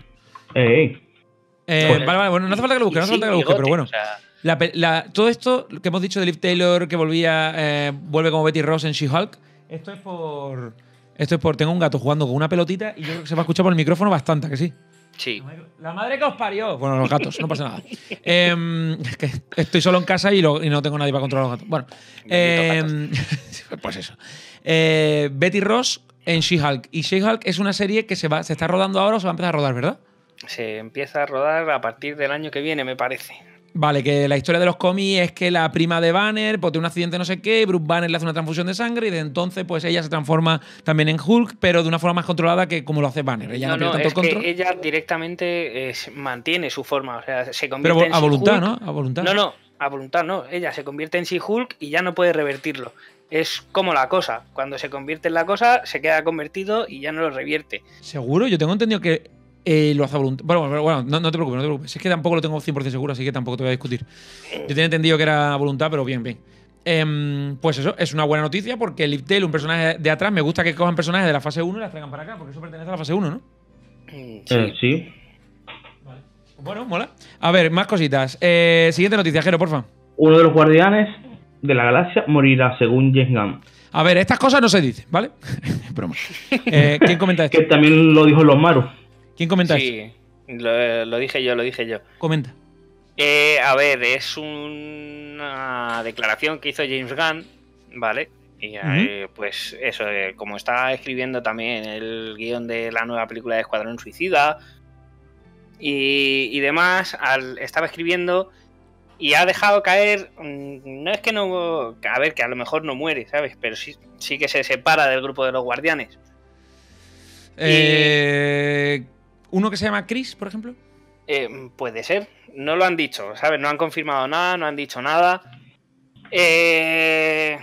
Eh, vale, vale, bueno, no hace falta que lo busque, no hace falta que lo busque, pero bueno. todo esto que hemos dicho de Liv Taylor, que volvía, eh, vuelve como Betty Ross en She-Hulk, esto es por. Esto es por. Tengo un gato jugando con una pelotita y yo creo que se va a escuchar por el micrófono bastante, que sí. Sí. La madre que os parió. Bueno, los gatos, no pasa nada. Em, estoy solo en casa y, no tengo nadie para controlar los gatos. Bueno, em, pues eso. Eh, Betty Ross en She-Hulk. Y She-Hulk es una serie que se, va, se está rodando ahora o se va a empezar a rodar, ¿verdad? Se empieza a rodar a partir del año que viene, me parece. Vale, que la historia de los cómics es que la prima de Banner pues, un accidente no sé qué, Bruce Banner le hace una transfusión de sangre y de entonces pues ella se transforma también en Hulk, pero de una forma más controlada que como lo hace Banner. Ella no, no, tanto control. ella directamente eh, mantiene su forma, o sea, se convierte pero a voluntad, ¿no? A voluntad. No, no, a voluntad no. Ella se convierte en sí hulk y ya no puede revertirlo. Es como la cosa. Cuando se convierte en la cosa, se queda convertido y ya no lo revierte. Seguro, yo tengo entendido que eh, lo hace voluntad. Bueno, bueno, bueno no, te preocupes, no te preocupes. Es que tampoco lo tengo 100% seguro, así que tampoco te voy a discutir. Yo tenía entendido que era voluntad, pero bien, bien. Em, pues eso, es una buena noticia porque Liptail, un personaje de atrás, me gusta que cojan personajes de la fase 1 y las traigan para acá, porque eso pertenece a la fase 1, ¿no? Mm, eh, sí. Vale. Bueno, mola. A ver, más cositas. Eh, siguiente noticia, Jero, porfa. Uno de los guardianes de la galaxia morirá, según James Gunn. A ver, estas cosas no se dicen, ¿vale? Broma. ¿Quién comenta esto? que también lo dijo los maros. ¿Quién comenta sí, Lo, dije yo, lo dije yo. Comenta. Eh, a ver, es una declaración que hizo James Gunn, ¿vale? Y eh, pues eso, eh, como está escribiendo también el guión de la nueva película de Escuadrón Suicida y, demás, estaba escribiendo y ha dejado caer, mm, no es que no, a ver, que a lo mejor no muere, ¿sabes? Pero sí, sí que se separa del grupo de los guardianes. Eh, ¿Uno que se llama Chris, por ejemplo? Eh, puede ser. No lo han dicho, ¿sabes? No han confirmado nada, no han dicho nada. Eh,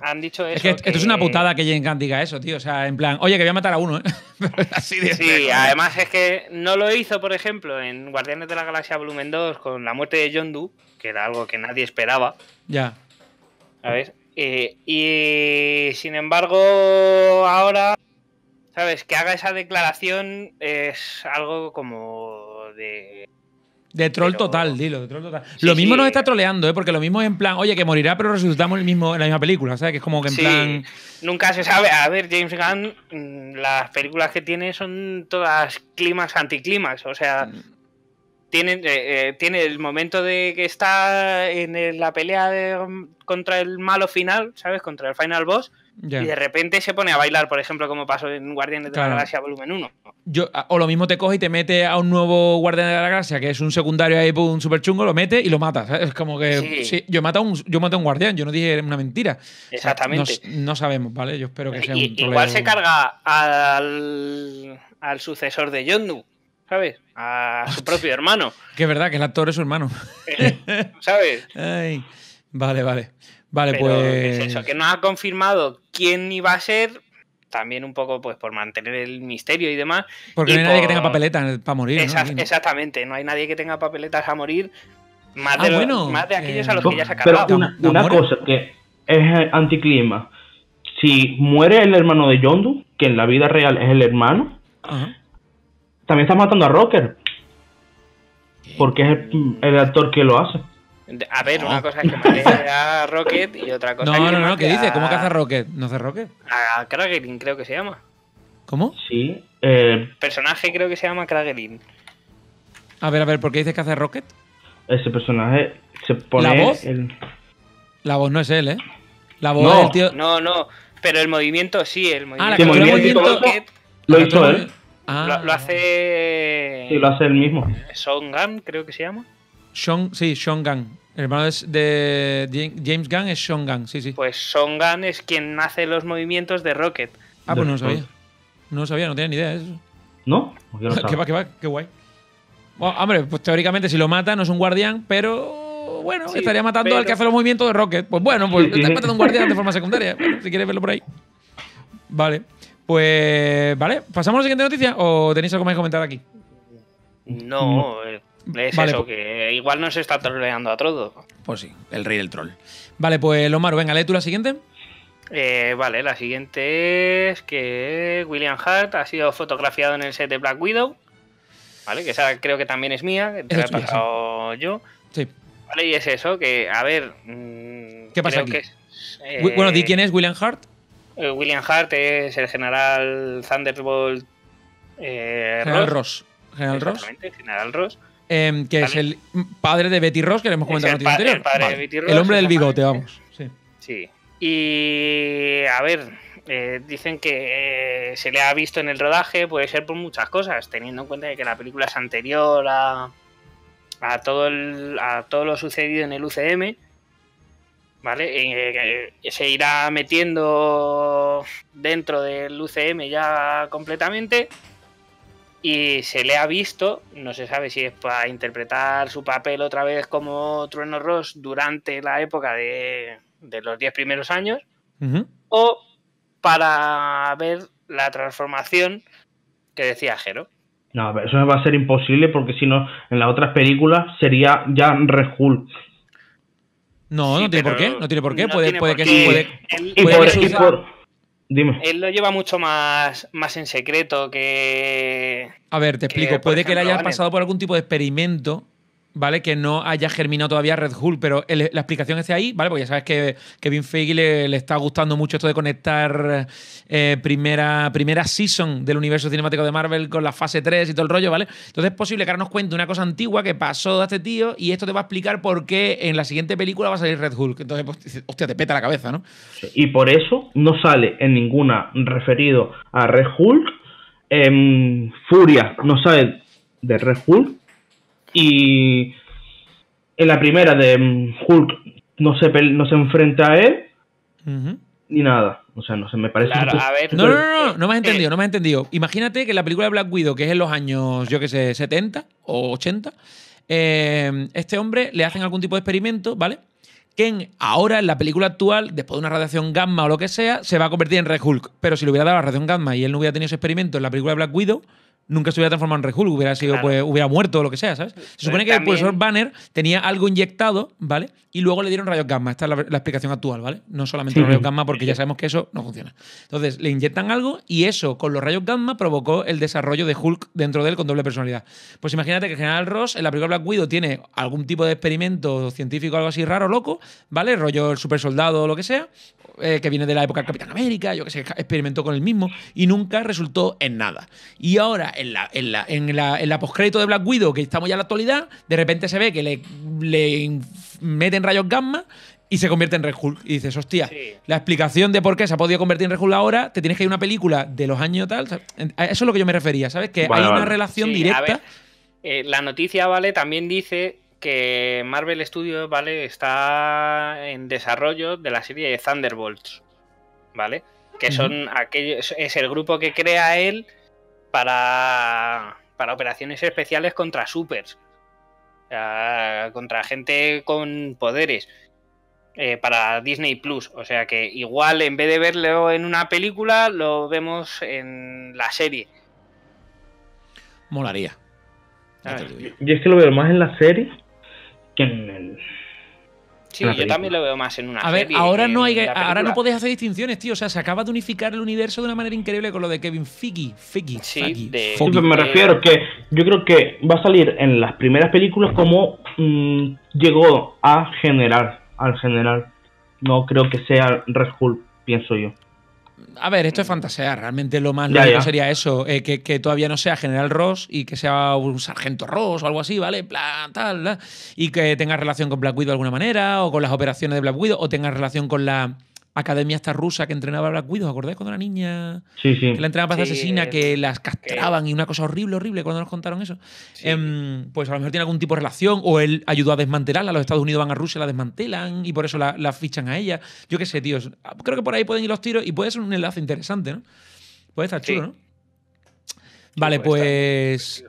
han dicho eso. Es esto es una putada que Jane Gunn diga eso, tío. O sea, en plan, oye, que voy a matar a uno, ¿eh? Así de sí, además es que no lo hizo, por ejemplo, en Guardianes de la Galaxia Volumen 2 con la muerte de John Doe, que era algo que nadie esperaba. Ya. ¿Sabes? Eh, y sin embargo, ahora ¿Sabes? Que haga esa declaración es algo como de. De troll total, dilo, de troll total. lo mismo nos está troleando, ¿eh? porque lo mismo es en plan, oye, que morirá, pero resultamos el mismo, en la misma película, ¿sabes? Que es como que en sí, Nunca se sabe. A ver, James Gunn, mm, las películas que tiene son todas climas, anticlimas. O sea, mm. tiene, eh, eh, tiene el momento de que está en la pelea mm, contra el malo final, ¿sabes? Contra el final boss y de repente se pone a bailar, por ejemplo, como pasó en Guardián de la Galaxia Volumen 1. o lo mismo te coge y te mete a un nuevo Guardián de la Galaxia, que es un secundario ahí, pues, un super chungo, lo mete y lo mata. Es como que. Sí. yo mato a un, yo un guardián, yo no dije una mentira. Exactamente. no, sabemos, ¿vale? Yo espero que sea un problema. Igual se carga al, sucesor de Yondu. ¿sabes? A su propio hermano. Que es verdad que el actor es su hermano. Eh, ¿Sabes? vale, vale. Vale, pues. Es eso, que no ha confirmado quién iba a ser, también un poco pues por mantener el misterio y demás. Porque no hay nadie que tenga papeletas para morir. Exactamente, no hay nadie que tenga papeletas a morir. Más, ah, de, más de aquellos a los que ya se ha acabado. una, cosa que es anticlima. Si muere el hermano de Yondu, que en la vida real es el hermano, también está matando a Rocker. Porque es el actor que lo hace. A ver, una cosa es que maneja a Rocket y otra cosa. No, que no, no, ¿qué dice? ¿Cómo que hace Rocket? ¿No hace Rocket? A Kragelin, creo que se llama. ¿Cómo? Sí. Eh, el personaje creo que se llama Kragelin. A ver, a ver, ¿por qué dices que hace Rocket? Ese personaje se pone. ¿La voz? La voz no es él, ¿eh? La voz no. del tío. No, no, pero el movimiento sí, el ah, movimiento. Ah, el movimiento, lo hizo él. Lo, hace. Sí, lo hace él mismo. Gunn, creo que se llama. Sí, sí, Gunn. El hermano de James Gunn es Sean Gunn, sí, sí. Pues Sean Gunn es quien hace los movimientos de Rocket. Ah, pues no lo sabía. No lo sabía, no tenía ni idea de eso. ¿No? Que pues qué va, qué va, qué guay. hombre, pues teóricamente si lo mata no es un guardián, pero bueno, estaría matando al que hace los movimientos de Rocket. Pues bueno, pues sí, sí. matando un guardián de forma secundaria, si quieres verlo por ahí. Vale. Pues vale, ¿pasamos a la siguiente noticia o tenéis algo más que comentar aquí? No, eh, es eso, que igual no se está troleando a todo. Pues sí, el rey del troll. Vale, pues Lomaro, venga, lee tú la siguiente. Eh, vale, la siguiente es que William Hart ha sido fotografiado en el set de Black Widow. ¿Vale? Que esa creo que también es mía, que te la he pasado yo. Sí. Vale, y es eso, que, a ver. Mm, ¿Qué pasa aquí? bueno, di eh, quién es William Hart. Eh, William Hart es el general Thunderbolt. General Ross. General Ross. Em, que es el padre de Betty Ross, que le hemos comentado el, padre de Betty Ross, el hombre del bigote, vamos. Sí. Y a ver, eh, dicen que eh, se le ha visto en el rodaje, puede ser por muchas cosas, teniendo en cuenta que la película es anterior a, a, todo, el, a todo lo sucedido en el UCM. ¿Vale? Eh, se irá metiendo dentro del UCM ya completamente y se le ha visto, no se sabe si es para interpretar su papel otra vez como Trueno Ross durante la época de, de los 10 primeros años, o para ver la transformación que decía Jero. No, eso va a ser imposible porque si no, en las otras películas sería ya Red No, no tiene por qué, no tiene por qué, puede, puede que... sí Puede, él lo lleva mucho más, más en secreto que. A ver, te explico. Puede que le hayas pasado por algún tipo de experimento ¿vale? Que no haya germinado todavía Red Hulk pero la explicación está ahí, ¿vale? Porque ya sabes que, Kevin Feige le, está gustando mucho esto de conectar eh, primera, primera season del universo cinemático de Marvel con la fase 3 y todo el rollo, ¿vale? Entonces es posible que ahora nos cuente una cosa antigua que pasó de este tío y esto te va a explicar por qué en la siguiente película va a salir Red Hulk. Entonces, pues, hostia, te peta la cabeza, ¿no? Y por eso no sale en ninguna referido a Red Hulk. en Furia no sale de Red Hulk y en la primera de mm, Hulk no se, no se enfrenta a él ni nada. O sea, no se me parece. no, no, pues, no, no, no me has eh, entendido, eh. no me has entendido. Imagínate que la película de Black Widow, que es en los años, yo qué sé, 70 o 80, em, este hombre le hacen algún tipo de experimento, ¿vale? Que ahora, en la película actual, después de una radiación gamma o lo que sea, se va a convertir en Red Hulk. Pero si le hubiera dado la radiación gamma y él no hubiera tenido ese experimento en la película de Black Widow, nunca se hubiera transformado en Red Hulk, hubiera sido, pues, hubiera muerto o lo que sea, ¿sabes? Se supone que el profesor Banner tenía algo inyectado, ¿vale? Y luego le dieron rayos gamma. Esta es la, explicación actual, ¿vale? No solamente los rayos gamma, porque ya sabemos que eso no funciona. Entonces, le inyectan algo y eso, con los rayos gamma, provocó el desarrollo de Hulk dentro de él con doble personalidad. Pues imagínate que General Ross en la película Black Widow tiene algún tipo de experimento científico, algo así raro, loco, ¿vale? Rollo el super soldado o lo que sea, eh, que viene de la época del Capitán América, yo que sé, experimentó con el mismo y nunca resultó en nada. Y ahora, en la, en la, en la, de Black Widow, que estamos ya en la actualidad, de repente se ve que le, le meten rayos gamma y se convierte en Red Hulk. Y dices, hostia, la explicación de por qué se ha podido convertir en Red Hulk ahora, te tienes que ir a una película de los años tal. Eso es lo que yo me refería, ¿sabes? Que hay una relación directa. Eh, la noticia, ¿vale? También dice que Marvel Studios, ¿vale? Está en desarrollo de la serie de Thunderbolts, ¿vale? Que son es el grupo que crea él para, operaciones especiales contra supers, contra gente con poderes. Eh, para Disney Plus. O sea que igual en vez de verlo en una película, lo vemos en la serie. Molaría. y es que lo veo más en la serie que en el, Sí, yo también lo veo más en una. A ver, ahora, no hay, ahora no podéis hacer distinciones, tío. O sea, se acaba de unificar el universo de una manera increíble con lo de Kevin Figgy, Figgy, sí, me refiero que yo creo que va a salir en las primeras películas como mm, llegó a generar, al general. No creo que sea Red Hulk, pienso yo a ver, esto es fantasear. Realmente lo más lógico sería eso, eh, que, todavía no sea General Ross y que sea un Sargento Ross o algo así, ¿vale? tal, y que tenga relación con Black Widow de alguna manera, o con las operaciones de Black Widow, o tenga relación con la academia esta rusa que entrenaba a Black Widow, ¿os acordáis cuando era niña? Sí, sí. la entrenaba para asesina, que las castraban y una cosa horrible, horrible cuando nos contaron eso. Em, pues a lo mejor tiene algún tipo de relación o él ayudó a desmantelarla, los Estados Unidos van a Rusia, la desmantelan y por eso la, fichan a ella. Yo qué sé, tíos. Creo que por ahí pueden ir los tiros y puede ser un enlace interesante, ¿no? Puede estar chulo, ¿no? Vale, pues...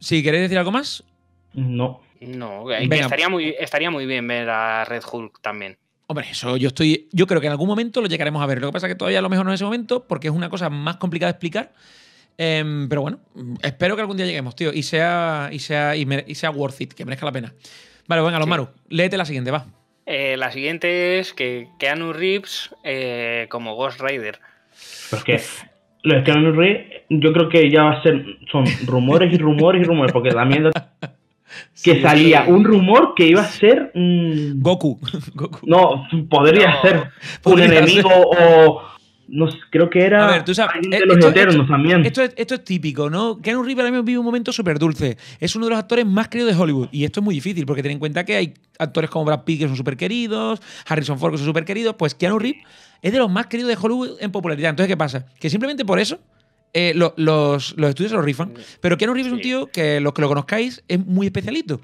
Si queréis decir algo más. No. No, estaría, estaría muy bien ver a Red Hulk también. Hombre, eso yo estoy. Yo creo que en algún momento lo llegaremos a ver. Lo que pasa es que todavía a lo mejor no en ese momento, porque es una cosa más complicada de explicar. Em, pero bueno, espero que algún día lleguemos, tío. Y sea, y sea, y, sea worth it, que merezca la pena. Vale, venga, los Maru, léete la siguiente, va. Eh, la siguiente es que Keanu Reeves eh, como Ghost Rider. Porque lo de Keanu Reeves, yo creo que ya va a ser. Son rumores y rumores y rumores, porque también... que salía un rumor que iba a ser Goku. No, podría ser un enemigo o no creo que era a ver, eh, esto, es, típico, ¿no? Keanu Reeves ahora mismo vive un momento súper dulce. Es uno de los actores más queridos de Hollywood. Y esto es muy difícil, porque ten en cuenta que hay actores como Brad Pitt que son súper queridos, Harrison Ford que son súper queridos. Pues Keanu Reeves es de los más queridos de Hollywood en popularidad. Entonces, ¿qué pasa? Que simplemente por eso eh, los, estudios se lo rifan. Pero Keanu Reeves es un tío que los que lo conozcáis es muy especialito.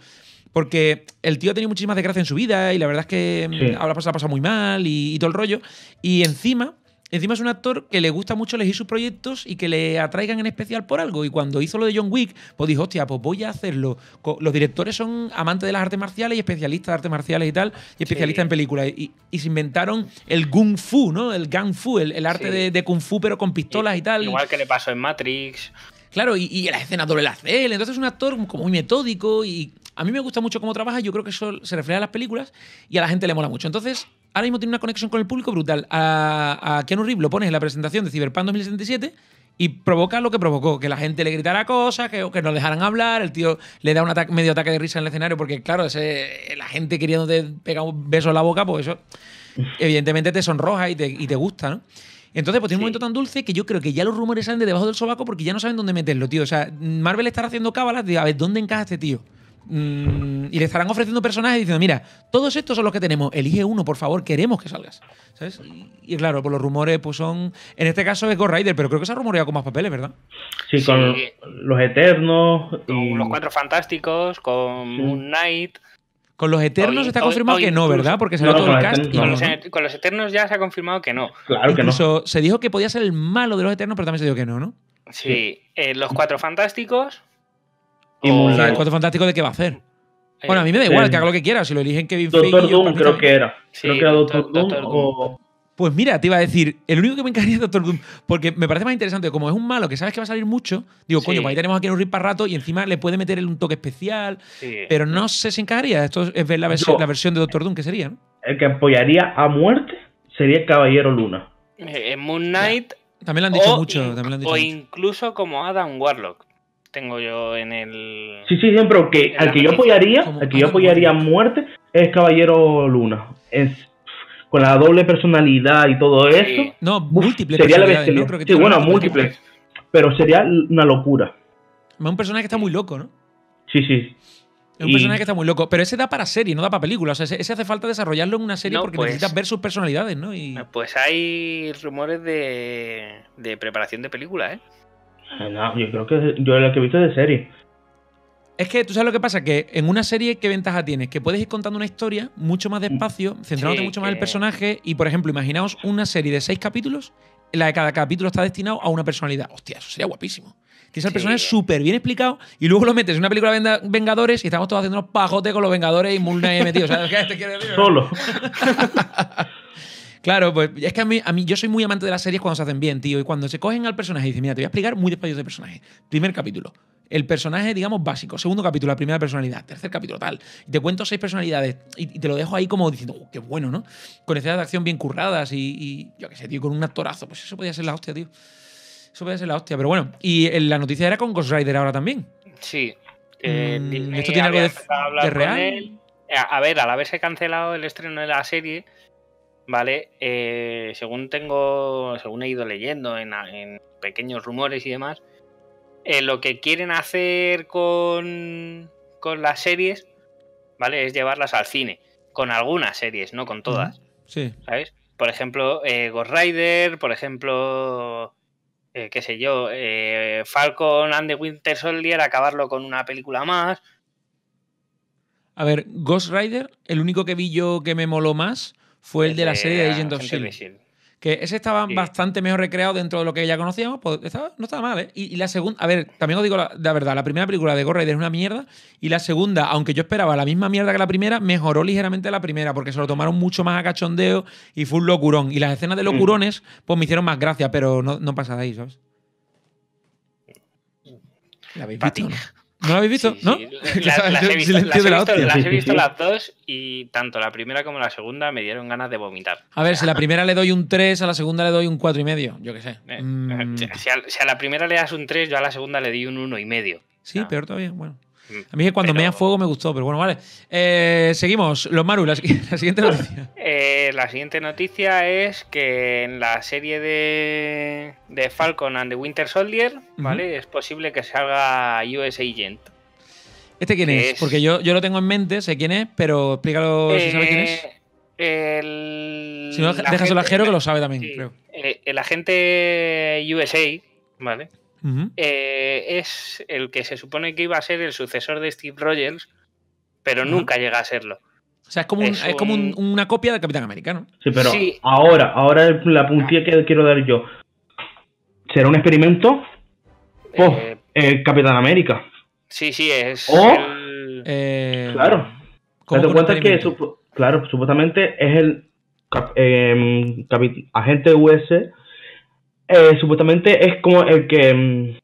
Porque el tío ha tenido muchísimas desgracias en su vida y la verdad es que mm, ahora se la pasa muy mal y, todo el rollo. Y encima encima es un actor que le gusta mucho elegir sus proyectos y que le atraigan en especial por algo. Y cuando hizo lo de John Wick, pues dijo, hostia, pues voy a hacerlo. Los directores son amantes de las artes marciales y especialistas de artes marciales y tal, y especialistas en películas. Y, se inventaron el Kung Fu, ¿no? El Gang Fu, el, arte de, Kung Fu, pero con pistolas y, tal. Igual que le pasó en Matrix. Claro, y, y la escena doble la él. Entonces es un actor como muy metódico y a mí me gusta mucho cómo trabaja. Yo creo que eso se refleja en las películas y a la gente le mola mucho. Entonces ahora mismo tiene una conexión con el público brutal. A, a Keanu lo pones en la presentación de Cyberpunk 2077 y provoca lo que provocó, que la gente le gritara cosas, que, que no dejaran hablar, el tío le da un medio ataque de risa en el escenario, porque claro, la gente queriendo pegar un beso en la boca, pues eso evidentemente te sonroja y te, gusta, ¿no? Entonces, pues tiene un momento tan dulce que yo creo que ya los rumores salen de debajo del sobaco porque ya no saben dónde meterlo, tío. O sea, Marvel estará haciendo cábalas de a ver dónde encaja este tío. Mm, y le estarán ofreciendo personajes diciendo, mira, todos estos son los que tenemos, elige uno, por favor, queremos que salgas. Y, claro, por pues los rumores, pues son. En este caso es Ghost Rider, pero creo que se ha rumoreado con más papeles, ¿verdad? Sí, con los Eternos. Con los Cuatro Fantásticos, con Moon Knight. Con los Eternos está confirmado que no, ¿verdad? Porque se todo el cast. con, los, Eternos ya se ha confirmado que no. Claro Incluso se dijo que podía ser el malo de los Eternos, pero también se dijo que no, ¿no? Sí, eh, los Cuatro Fantásticos y fantástico de qué va a hacer. Eh, bueno, a mí me da igual, que haga lo que quiera, si lo eligen Kevin Feige... Doctor Doom creo que era. creo que era Doctor, Doom, Pues mira, te iba a decir, el único que me encantaría es Doctor Doom, porque me parece más interesante, como es un malo que sabes que va a salir mucho, digo, coño, pues ahí tenemos aquí un rip para rato y encima le puede meter un toque especial, pero no sé si encargaría Esto es ver la, versión de Doctor Doom que sería, El que apoyaría a muerte sería el Caballero Luna. Eh, Moon Knight... También lo han dicho mucho. También lo han dicho o incluso como Adam Warlock tengo yo en el. Sí, sí, siempre que al que yo apoyaría, al que yo apoyaría muerte es Caballero Luna. Es con la doble personalidad y todo eso. No, múltiple Sería la bestia. Sí, bueno, múltiples. Pero sería una locura. Es Un personaje que está muy loco, ¿no? Sí, sí. Es un personaje que está muy loco, pero ese da para serie, no da para película. O sea, ese, hace falta desarrollarlo en una serie porque pues necesitas ver sus personalidades, ¿no? Y... Pues hay rumores de, de preparación de película, ¿eh? Ah, yo creo que yo lo que he visto de serie. Es que tú sabes lo que pasa, que en una serie, ¿qué ventaja tienes? Que puedes ir contando una historia mucho más despacio, mm. centrándote mucho más en el personaje. Y, por ejemplo, imaginaos una serie de seis capítulos, en la de cada capítulo está destinado a una personalidad. Hostia, eso sería guapísimo. Tienes al personaje súper bien explicado y luego lo metes en una película de Vengadores y estamos todos haciendo unos pajotes con los Vengadores y Mulnay metidos ¿Sabes qué te ver Solo. Claro, pues es que a mí, yo soy muy amante de las series cuando se hacen bien, tío. Y cuando se cogen al personaje y dicen, mira, te voy a explicar muy despacio de personaje. Primer capítulo. El personaje, digamos, básico. Segundo capítulo, la primera personalidad. Tercer capítulo, tal. Y te cuento seis personalidades y, te lo dejo ahí como diciendo, oh, qué bueno, ¿no? Con escenas de acción bien curradas y, yo qué sé, tío, con un actorazo. Pues eso podía ser la hostia, tío. Eso podía ser la hostia. Pero bueno, y eh, la noticia era con Ghost Rider ahora también. Sí. Eh, mm, eh, esto tiene algo de, real. A ver, al haberse cancelado el estreno de la serie ¿vale? Eh, según tengo, según he ido leyendo en, pequeños rumores y demás, eh, lo que quieren hacer con, con las series, ¿vale? Es llevarlas al cine, con algunas series, no con todas. Sí. ¿Sabes? Por ejemplo, eh, Ghost Rider, por ejemplo, qué sé yo, Falcon and the Winter Soldier, acabarlo con una película más. A ver, Ghost Rider, el único que vi yo que me moló más fue el, de la serie de Agent of Shield, e Que ese estaba bastante mejor recreado dentro de lo que ya conocíamos. Pues, no estaba mal, ¿eh? Y, la segunda, a ver, también os digo la, verdad, la primera película de Gorraider es una mierda. Y la segunda, aunque yo esperaba la misma mierda que la primera, mejoró ligeramente la primera, porque se lo tomaron mucho más a cachondeo y fue un locurón. Y las escenas de mm. locurones, pues me hicieron más gracia, pero no, no pasa de ahí, ¿sabes? ¿La veis ¿No la habéis visto? ¿No? La, las, he visto, las, dos y tanto la primera como la segunda me dieron ganas de vomitar. A ver, si a la primera le doy un 3, a la segunda le doy un y medio yo qué sé. Eh, mm. si, a, la primera le das un 3, yo a la segunda le doy un 1,5. Sí, peor todavía, bueno. A mí es que cuando mea me fuego me gustó, pero bueno, vale. Eh, seguimos. Los Maru, la, siguiente noticia. Eh, la siguiente noticia es que en la serie de, Falcon and the Winter Soldier, ¿vale? Es posible que salga USA Agent. ¿Este quién es? Porque yo, lo tengo en mente, sé quién es, pero explícalo si sabes quién es. Eh, el, si no, el ajero que lo sabe también, creo. el agente USA, ¿vale? Eh, es el que se supone que iba a ser el sucesor de Steve Rogers, pero nunca llega a serlo. O sea, es como, es como una copia de Capitán Americano. Sí, pero ahora, ahora la puntilla que quiero dar yo. ¿Será un experimento? Eh, oh, el eh, Capitán América. Sí, sí, es. O, claro. cuenta que, claro, supuestamente es el agente US eh, supuestamente es como el que. Mm,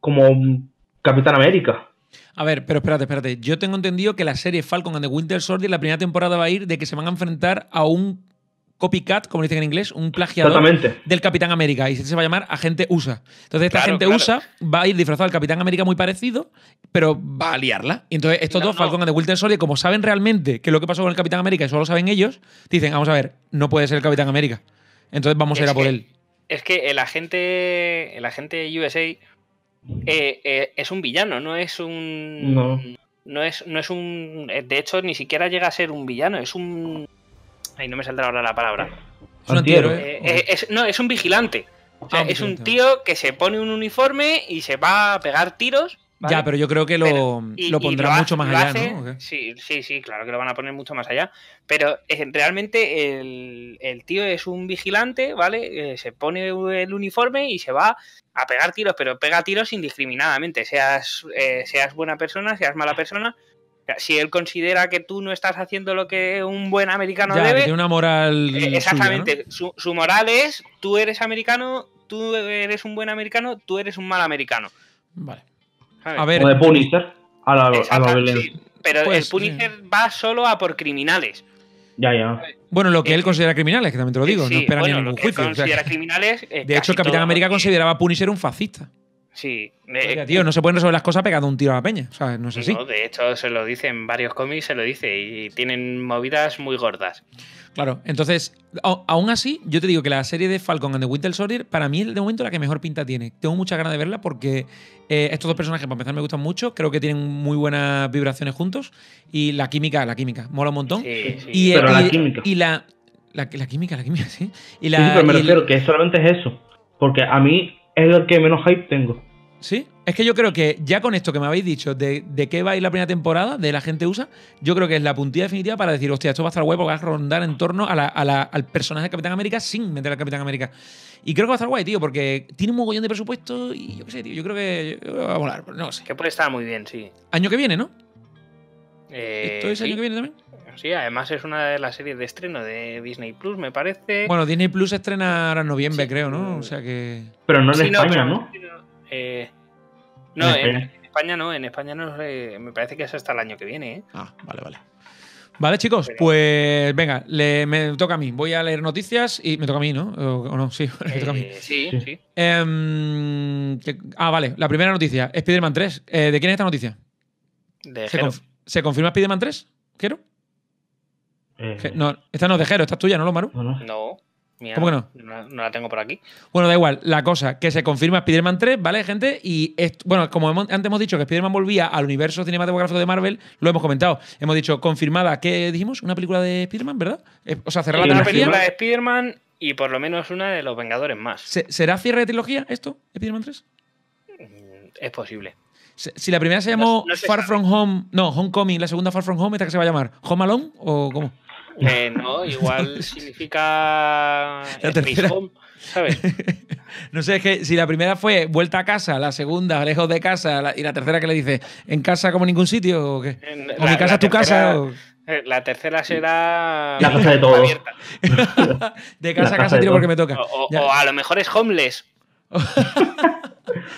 como Capitán América. A ver, pero espérate, espérate. Yo tengo entendido que la serie Falcon and the Winter Soldier, la primera temporada va a ir de que se van a enfrentar a un copycat, como dicen en inglés, un plagiador del Capitán América. Y se va a llamar Agente USA. Entonces, esta gente USA va a ir disfrazado al Capitán América muy parecido, pero va a liarla. Y entonces, estos dos, Falcon and the Winter Soldier, como saben realmente que lo que pasó con el Capitán América y solo lo saben ellos, dicen, vamos a ver, no puede ser el Capitán América. Entonces, vamos a ir a por él es que el agente, el agente USA eh, eh, es un villano, no es un... No. no. es, no es un... Eh, de hecho, ni siquiera llega a ser un villano, es un... Ay, no me saldrá ahora la palabra. Es un no, es un vigilante. Ah, es un tío que se pone un uniforme y se va a pegar tiros ya, pero yo creo que lo, pondrá mucho más allá, ¿no? Sí, sí, sí, claro que lo van a poner mucho más allá. Pero eh, realmente el, tío es un vigilante, ¿vale? Eh, se pone el uniforme y se va a pegar tiros, pero pega tiros indiscriminadamente, seas, eh, seas buena persona, seas mala persona. si él considera que tú no estás haciendo lo que un buen americano ya, debe. tiene una moral. exactamente. su, su moral es: tú eres americano, tú eres un buen americano, tú eres un mal americano. Vale. A ver. Como de Punisher. A la, a la violencia. Pero el pues, Punisher va solo a por criminales. Ya, ya. Bueno, lo que él eh, considera criminales, que también te lo eh, digo, no espera ni ningún juicio. Considera criminales, de hecho, el Capitán América consideraba a Punisher un fascista. Sí. tío, eh, no se pueden resolver las cosas pegando un tiro a la peña. O sea, no sé si No, de hecho, se lo dice en varios cómics, se lo dice. Y tienen movidas muy gordas. Claro, entonces, aún así, yo te digo que la serie de Falcon and the Winter Soldier, para mí es de momento la que mejor pinta tiene. Tengo mucha ganas de verla porque eh, estos dos personajes, para empezar, me gustan mucho. Creo que tienen muy buenas vibraciones juntos. Y la química, la química, mola un montón. y, pero la química. Y la, la, química, la química, sí. Y la, sí, pero me refiero que solamente es eso. Porque a mí es el que menos hype tengo. ¿Sí? Es que yo creo que ya con esto que me habéis dicho de, de qué va a ir la primera temporada de la gente usa, yo creo que es la puntilla definitiva para decir, hostia, esto va a estar guay porque va a rondar en torno a la, al personaje de Capitán América sin meter al Capitán América. Y creo que va a estar guay, tío, porque tiene un mogollón de presupuesto y yo qué sé, tío, yo creo que va a volar, no sé. Que puede estar muy bien, sí. Año que viene, ¿no? Eh, ¿Esto es año que viene también? Sí, además es una de las series de estreno de Disney Plus, me parece. Bueno, Disney Plus estrena ahora en noviembre, creo, ¿no? O sea que. Pero no en España, ¿no? ¿no? Eh, no, en, España no, en España no, me parece que es hasta el año que viene. ¿eh? Ah, vale, vale. Vale, chicos, pues venga, le, me toca a mí. Voy a leer noticias y me toca a mí, ¿no? ¿O, no? Sí, me toca a mí. Eh, sí, sí. Em, ah, vale, la primera noticia, Spider-Man 3. Eh, ¿De quién es esta noticia? De ¿Se, ¿Se confirma Spider-Man 3? ¿Quiero? Eh, no, esta no es de Jero, esta es tuya, ¿no, Lomaru? No. Bueno, no? la tengo por aquí. Bueno, da igual. La cosa, que se confirma Spider-Man 3, ¿vale, gente? Y, bueno, como antes hemos dicho que Spider-Man volvía al universo cinematográfico de Marvel, lo hemos comentado. Hemos dicho, confirmada, ¿qué dijimos? Una película de Spider-Man, ¿verdad? Eh, o sea, cerrar la trilogía. Una película de Spider-Man y por lo menos una de los Vengadores más. ¿Será cierre de trilogía esto, Spider-Man 3? Mm, es posible. Si la primera se llamó Far From Home, no, Homecoming, la segunda Far From Home, ¿esta que se va a llamar? ¿Home Alone o cómo? no, igual significa. Eh, ¿Sabes? no sé, es que si la primera fue vuelta a casa, la segunda lejos de casa y la tercera que le dice en casa como ningún sitio o qué. En, mi casa es tu casa. Eh, la tercera será. La casa de de casa a casa, tiro porque me toca. o a lo mejor es homeless.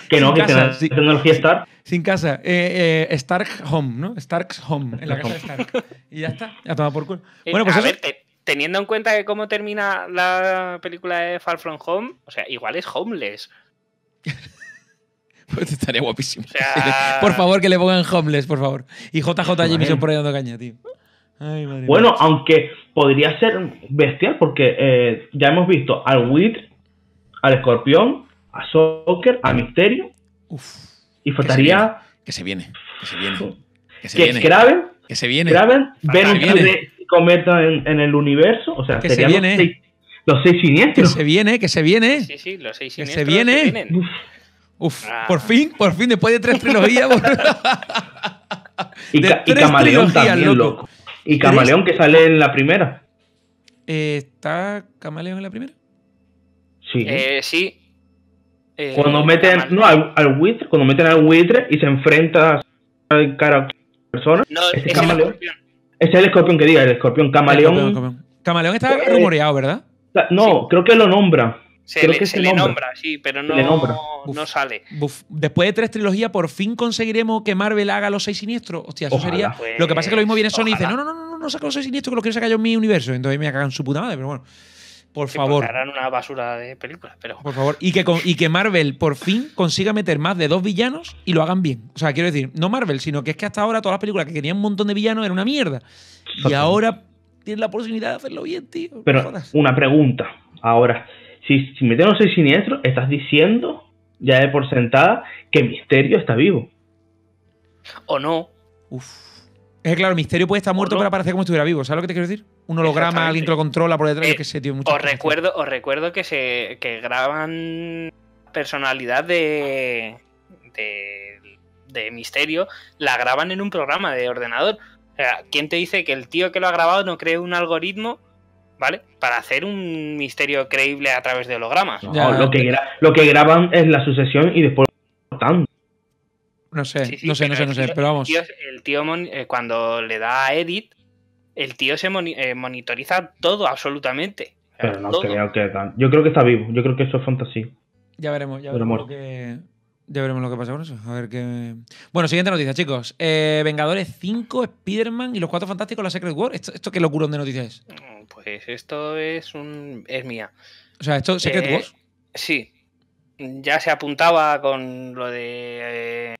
Que no, que sin, tecnología Stark. Sin casa. Eh, eh, Stark Home, ¿no? Stark's Home, en la casa de Stark. y ya está, ya toma por culo. Eh, bueno, pues a ver, teniendo en cuenta que cómo termina la película de Far From Home, o sea, igual es homeless. pues estaría guapísimo. Por favor, que le pongan homeless, por favor. Y JJ Jameson por ahí dando caña, tío. bueno, aunque podría ser bestial, porque eh, ya hemos visto al Wit, al Escorpión a Soccer, a Misterio. Uf, y faltaría. Que se viene, que se viene. Que se viene. Que, que se viene. ¿Ven un cometa en, en, el universo. O sea, que se viene. Los seis, siniestros. Que se viene, que se viene. Sí, sí, los seis siniestros. Que se viene. Uf, ah. por fin, por fin, después de tres trilogías. y, y, Camaleón también, loco. Y Camaleón que sale en la primera. Eh, ¿Está Camaleón en la primera? Sí. Eh, sí, eh, cuando meten, no, al, al, buitre, cuando meten al buitre y se enfrenta a cara persona. No, ese es, el es el escorpión que diga, el escorpión camaleón. Camaleón está eh, eh. rumoreado, ¿verdad? No, creo que lo nombra. Se, creo le, que se, le nombra. sí, pero no, no sale. Después de tres trilogías, por fin conseguiremos que Marvel haga los seis siniestros. Hostia, eso sería. lo que pasa es que lo mismo viene Sony y dice: No, no, no, no, no saco los seis siniestros que los quiero sacar yo en mi universo. Entonces me cagan su puta madre, pero bueno. Por favor. Harán una basura de películas, Por favor. Y que, y que Marvel por fin consiga meter más de dos villanos y lo hagan bien. O sea, quiero decir, no Marvel, sino que es que hasta ahora todas las películas que querían un montón de villanos eran una mierda. Y ahora tienen la posibilidad de hacerlo bien, tío. Pero una pregunta. Ahora, si, si los seis siniestros, estás diciendo, ya de por sentada, que Misterio está vivo. O no. Uf. Es claro, el Misterio puede estar muerto, pero parece como si estuviera vivo. ¿Sabes lo que te quiero decir? Un holograma, alguien que lo controla por detrás, yo eh, qué sé, tío. os, recuerdo, os recuerdo que se graban personalidad de, de, Misterio, la graban en un programa de ordenador. O ¿quién te dice que el tío que lo ha grabado no cree un algoritmo ¿vale? Para hacer un misterio creíble a través de hologramas. No, lo, que lo que graban es la sucesión y después lo cortan. No sé, no sé, no sé, no sé, pero vamos. El tío, eh, cuando le da edit, el tío se eh, monitoriza todo absolutamente. Pero no que Yo creo que está vivo, yo creo que eso es fantasía. Ya veremos, ya veremos lo que... Ya veremos lo que pasa con eso. A ver qué. Bueno, siguiente noticia, chicos. Eh, Vengadores 5, Spider-Man y los cuatro fantásticos, la Secret War. ¿Esto, esto qué locurón de noticias es? Mm, pues esto es un. es mía. O sea, esto, Secret Wars Sí. Ya se apuntaba con lo de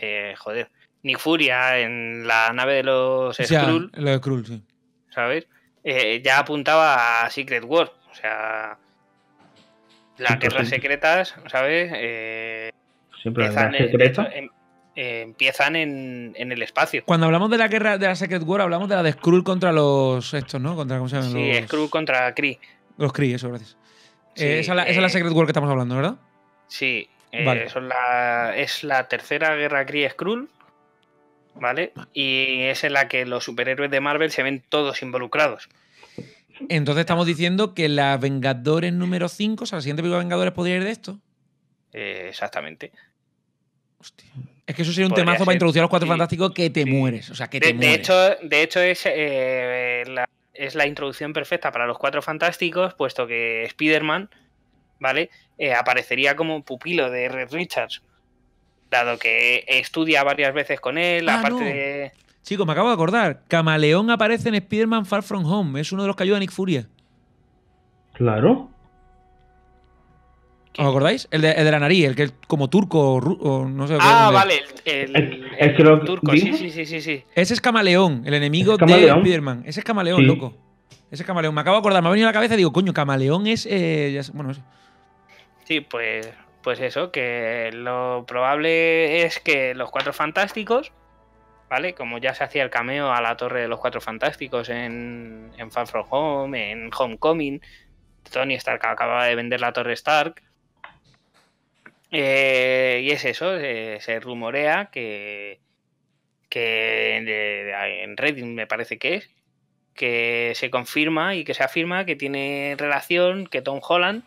eh, joder, Nick Furia en la nave de los Skrull. lo de sí. ¿Sabes? Eh, ya apuntaba a Secret War. O sea, las guerras secretas, ¿sabes? Eh, Siempre em, eh, empiezan, En, empiezan en, el espacio. Cuando hablamos de la guerra de la Secret War, hablamos de la de Skrull contra los estos, ¿no? Contra, ¿cómo se Sí, Skrull contra Kree. Los Kree, eso, gracias. es la, esa es la Secret War que estamos hablando, ¿verdad? Sí, eh, son la, es la tercera guerra Kree Skrull, ¿vale? Y es en la que los superhéroes de Marvel se ven todos involucrados. Entonces estamos diciendo que la Vengadores número 5, o sea, la siguiente película de Vengadores podría ir de esto. Eh, exactamente. Es que eso sería un temazo para introducir a los cuatro fantásticos que te mueres. O sea, que de, hecho, de hecho es, eh, es la introducción perfecta para los cuatro fantásticos, puesto que Spider-Man ¿vale? Eh, aparecería como pupilo de Red Richards, dado que estudia varias veces con él, ah, aparte de... Chicos, me acabo de acordar, Camaleón aparece en Spider-Man Far From Home, es uno de los que ayuda a Nick Furia. Claro. ¿Os acordáis? El de, la nariz, el que como turco o, no sé. Ah, vale, el, turco, sí, sí, sí, sí, Ese es Camaleón, el enemigo de Spider-Man. Ese es Camaleón, loco. Ese es Camaleón. Me acabo de acordar, me ha venido a la cabeza y digo, coño, Camaleón es. Eh, bueno, Sí, pues, pues eso, que lo probable es que los Cuatro Fantásticos, ¿vale? Como ya se hacía el cameo a la Torre de los Cuatro Fantásticos en, en Far From Home, en Homecoming, Tony Stark acababa de vender la Torre Stark. Eh, y es eso, se rumorea que, en, en Reddit me parece que es, que se confirma y que se afirma que tiene relación que Tom Holland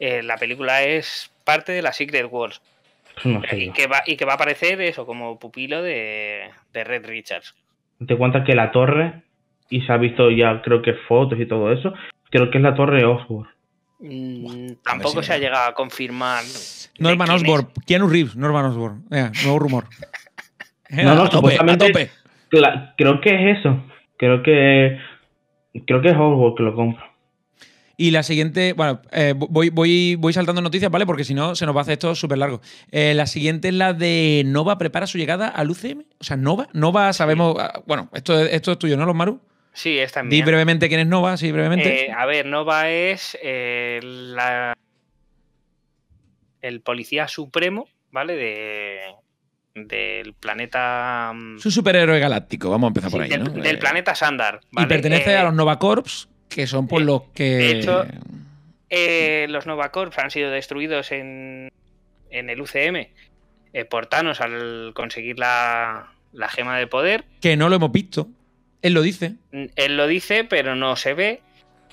eh, la película es parte de la Secret Wars. y, que va, a aparecer eso, como pupilo de, Red Richards. Te cuentas que la torre, y se ha visto ya creo que fotos y todo eso, creo que es la torre Osborne. Mm, tampoco se ha llegado a confirmar. Norman Osborn, Keanu Reeves, Norman Osborn. nuevo rumor. no, no, a tope, tope. creo que es eso. Creo que creo que es Osborn que lo compra. Y la siguiente, bueno, eh, voy, voy, voy saltando noticias, ¿vale? Porque si no, se nos va a hacer esto súper largo. Eh, la siguiente es la de Nova prepara su llegada al UCM. O sea, Nova, Nova sabemos, ah, bueno, esto, esto es tuyo, ¿no, los Maru? Sí, es también. Dí brevemente quién es Nova, sí, brevemente. Eh, a ver, Nova es el policía supremo, ¿vale? del planeta. Mm, su superhéroe galáctico, vamos a empezar por ahí. Del, ¿no? del planeta Sandar. ¿vale? Y pertenece a los Nova Corps, que son por eh, los que. Eh, los Nova Corps han sido destruidos en, en el UCM eh, por Thanos al conseguir la, gema de poder. Que no lo hemos visto. Él lo dice. Mm, él lo dice, pero no se ve.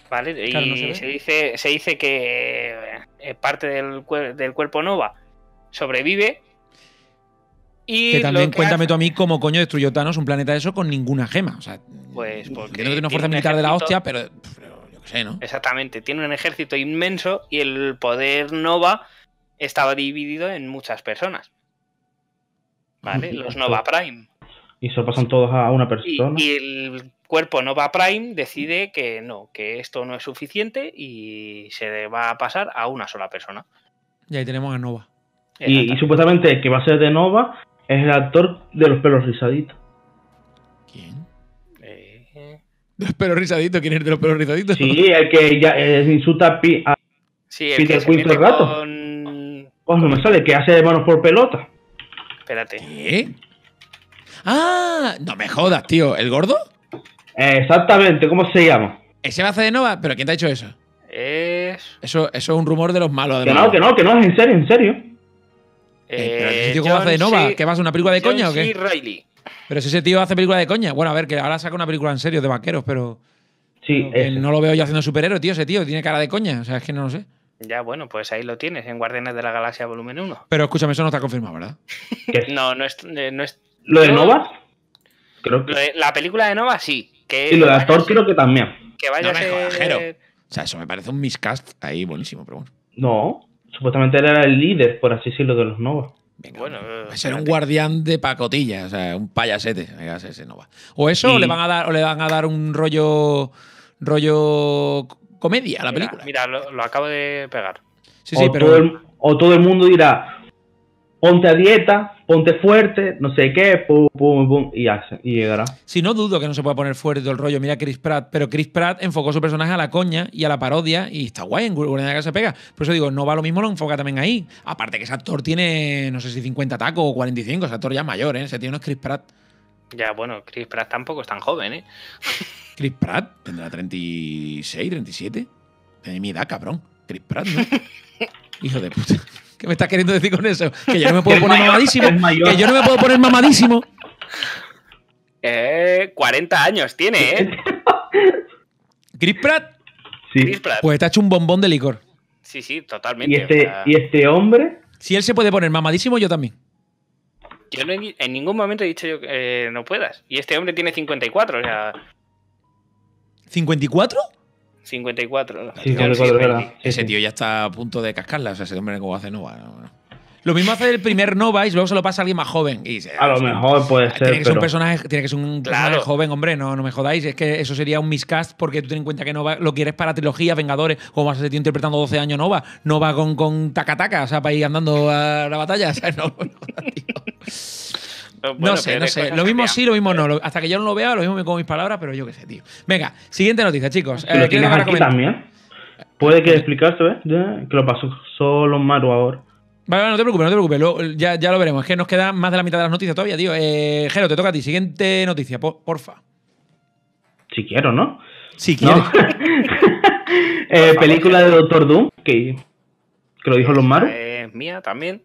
¿Vale? y se, dice, se dice que parte del, cuerpo Nova sobrevive. Y que también cuéntame tú a mí cómo coño destruyó Thanos un planeta de eso con ninguna gema. O sea, pues porque. Tiene una fuerza militar de la hostia, pero, yo qué sé, ¿no? Exactamente, tiene un ejército inmenso y el poder Nova estaba dividido en muchas personas. ¿Vale? Los Nova Prime. Y se pasan todos a una persona. Y, el cuerpo Nova Prime decide que no, que esto no es suficiente y se va a pasar a una sola persona. Y ahí tenemos a Nova. Y, supuestamente el que va a ser de Nova es el actor de los pelos rizaditos. ¿Quién? los pelos ¿quién es de los pelos rizaditos? Sí, el que ya eh, insulta a sí, el Peter Quill rato. Con... no me sale, que hace de manos por pelota. Espérate. ¿Qué? ¡Ah! No me jodas, tío. ¿El gordo? Exactamente, ¿cómo se llama? ¿Ese va a hacer de Nova? ¿Pero quién te ha dicho eso? Es... Eso, eso es un rumor de los malos, Que no, que no, que no, es en serio, en serio. ¿Ese tío tío hace de Nova, ¿qué vas? ¿Una película de coña o qué? Pero si ese tío hace película de coña. Bueno, a ver, que ahora saca una película en serio de vaqueros, pero. Sí, no lo veo yo haciendo superhéroe, tío. Ese tío tiene cara de coña. O sea, es que no lo sé. Ya, bueno, pues ahí lo tienes, en Guardianes de la Galaxia Volumen 1. Pero escúchame, eso no está confirmado, ¿verdad? no, eh, no es, ¿Lo de Nova? Creo que... la película de Nova sí. Que y lo de Astor creo que también. Que vaya a ser... O sea, eso me parece un miscast ahí buenísimo, pero bueno. No supuestamente él era el líder, por así decirlo, de los Nova. bueno, ser un guardián de pacotilla, o sea, un payasete, ese Nova. O eso, o le van a dar, o le van a dar un rollo, rollo comedia a la película. Mira, lo, acabo de pegar. Sí, sí, pero o todo el mundo dirá, ponte a dieta, ponte fuerte, no sé qué, pum, pum, pum, y, hace, y llegará. Si no dudo que no se pueda poner fuerte todo el rollo, mira Chris Pratt, pero Chris Pratt enfocó su personaje a la coña y a la parodia y está guay en Google que se pega. Por eso digo, no va lo mismo, lo enfoca también ahí. Aparte que ese actor tiene, no sé si 50 tacos o 45, ese actor ya es mayor, ¿eh? ese tío no es Chris Pratt. Ya, bueno, Chris Pratt tampoco es tan joven, ¿eh? Chris Pratt tendrá 36, 37. Tiene mi edad, cabrón. Chris Pratt, ¿no? Hijo de puta. ¿Qué me estás queriendo decir con eso? Que yo no me puedo poner mamadísimo. Que yo no me puedo poner mamadísimo. Eh, 40 años tiene, ¿eh? ¿Chris Pratt? Sí. Pues te ha hecho un bombón de licor. Sí, sí, totalmente. ¿Y este, este, hombre? Si él se puede poner mamadísimo, yo también. Yo en ningún momento he dicho yo que eh, no puedas. Y este hombre tiene 54, o sea... ¿54? 54. Ese tío ya está a punto de cascarla. O sea, ese hombre como hace Nova. Lo mismo hace el primer Nova y luego se lo pasa a alguien más joven. Y a lo ah, mejor puede ser. Tiene que ser un personaje, tiene que ser un joven, hombre, no, me jodáis. Es que eso sería un miscast porque tú ten en cuenta que Nova lo quieres para trilogía, Vengadores, como vas a ser tío interpretando 12 años Nova. Nova con, con taca, o sea, para ir andando a la batalla. O sea, no, no tío no sé, no sé. Lo mismo sí, lo mismo no. hasta que yo no lo vea, lo mismo me como mis palabras, pero yo qué sé, tío. Venga, siguiente noticia, chicos. lo eh, tienes aquí también. Puede que explicaste ¿eh? Que lo pasó solo Maru ahora. Vale, no te preocupes, no te preocupes. ya, lo veremos. Es que nos queda más de la mitad de las noticias todavía, tío. Eh, Jero, te toca a ti. Siguiente noticia, porfa. Si quiero, ¿no? Si quiero. Eh, película de Doctor Doom, que, lo dijo los Es eh, mía también.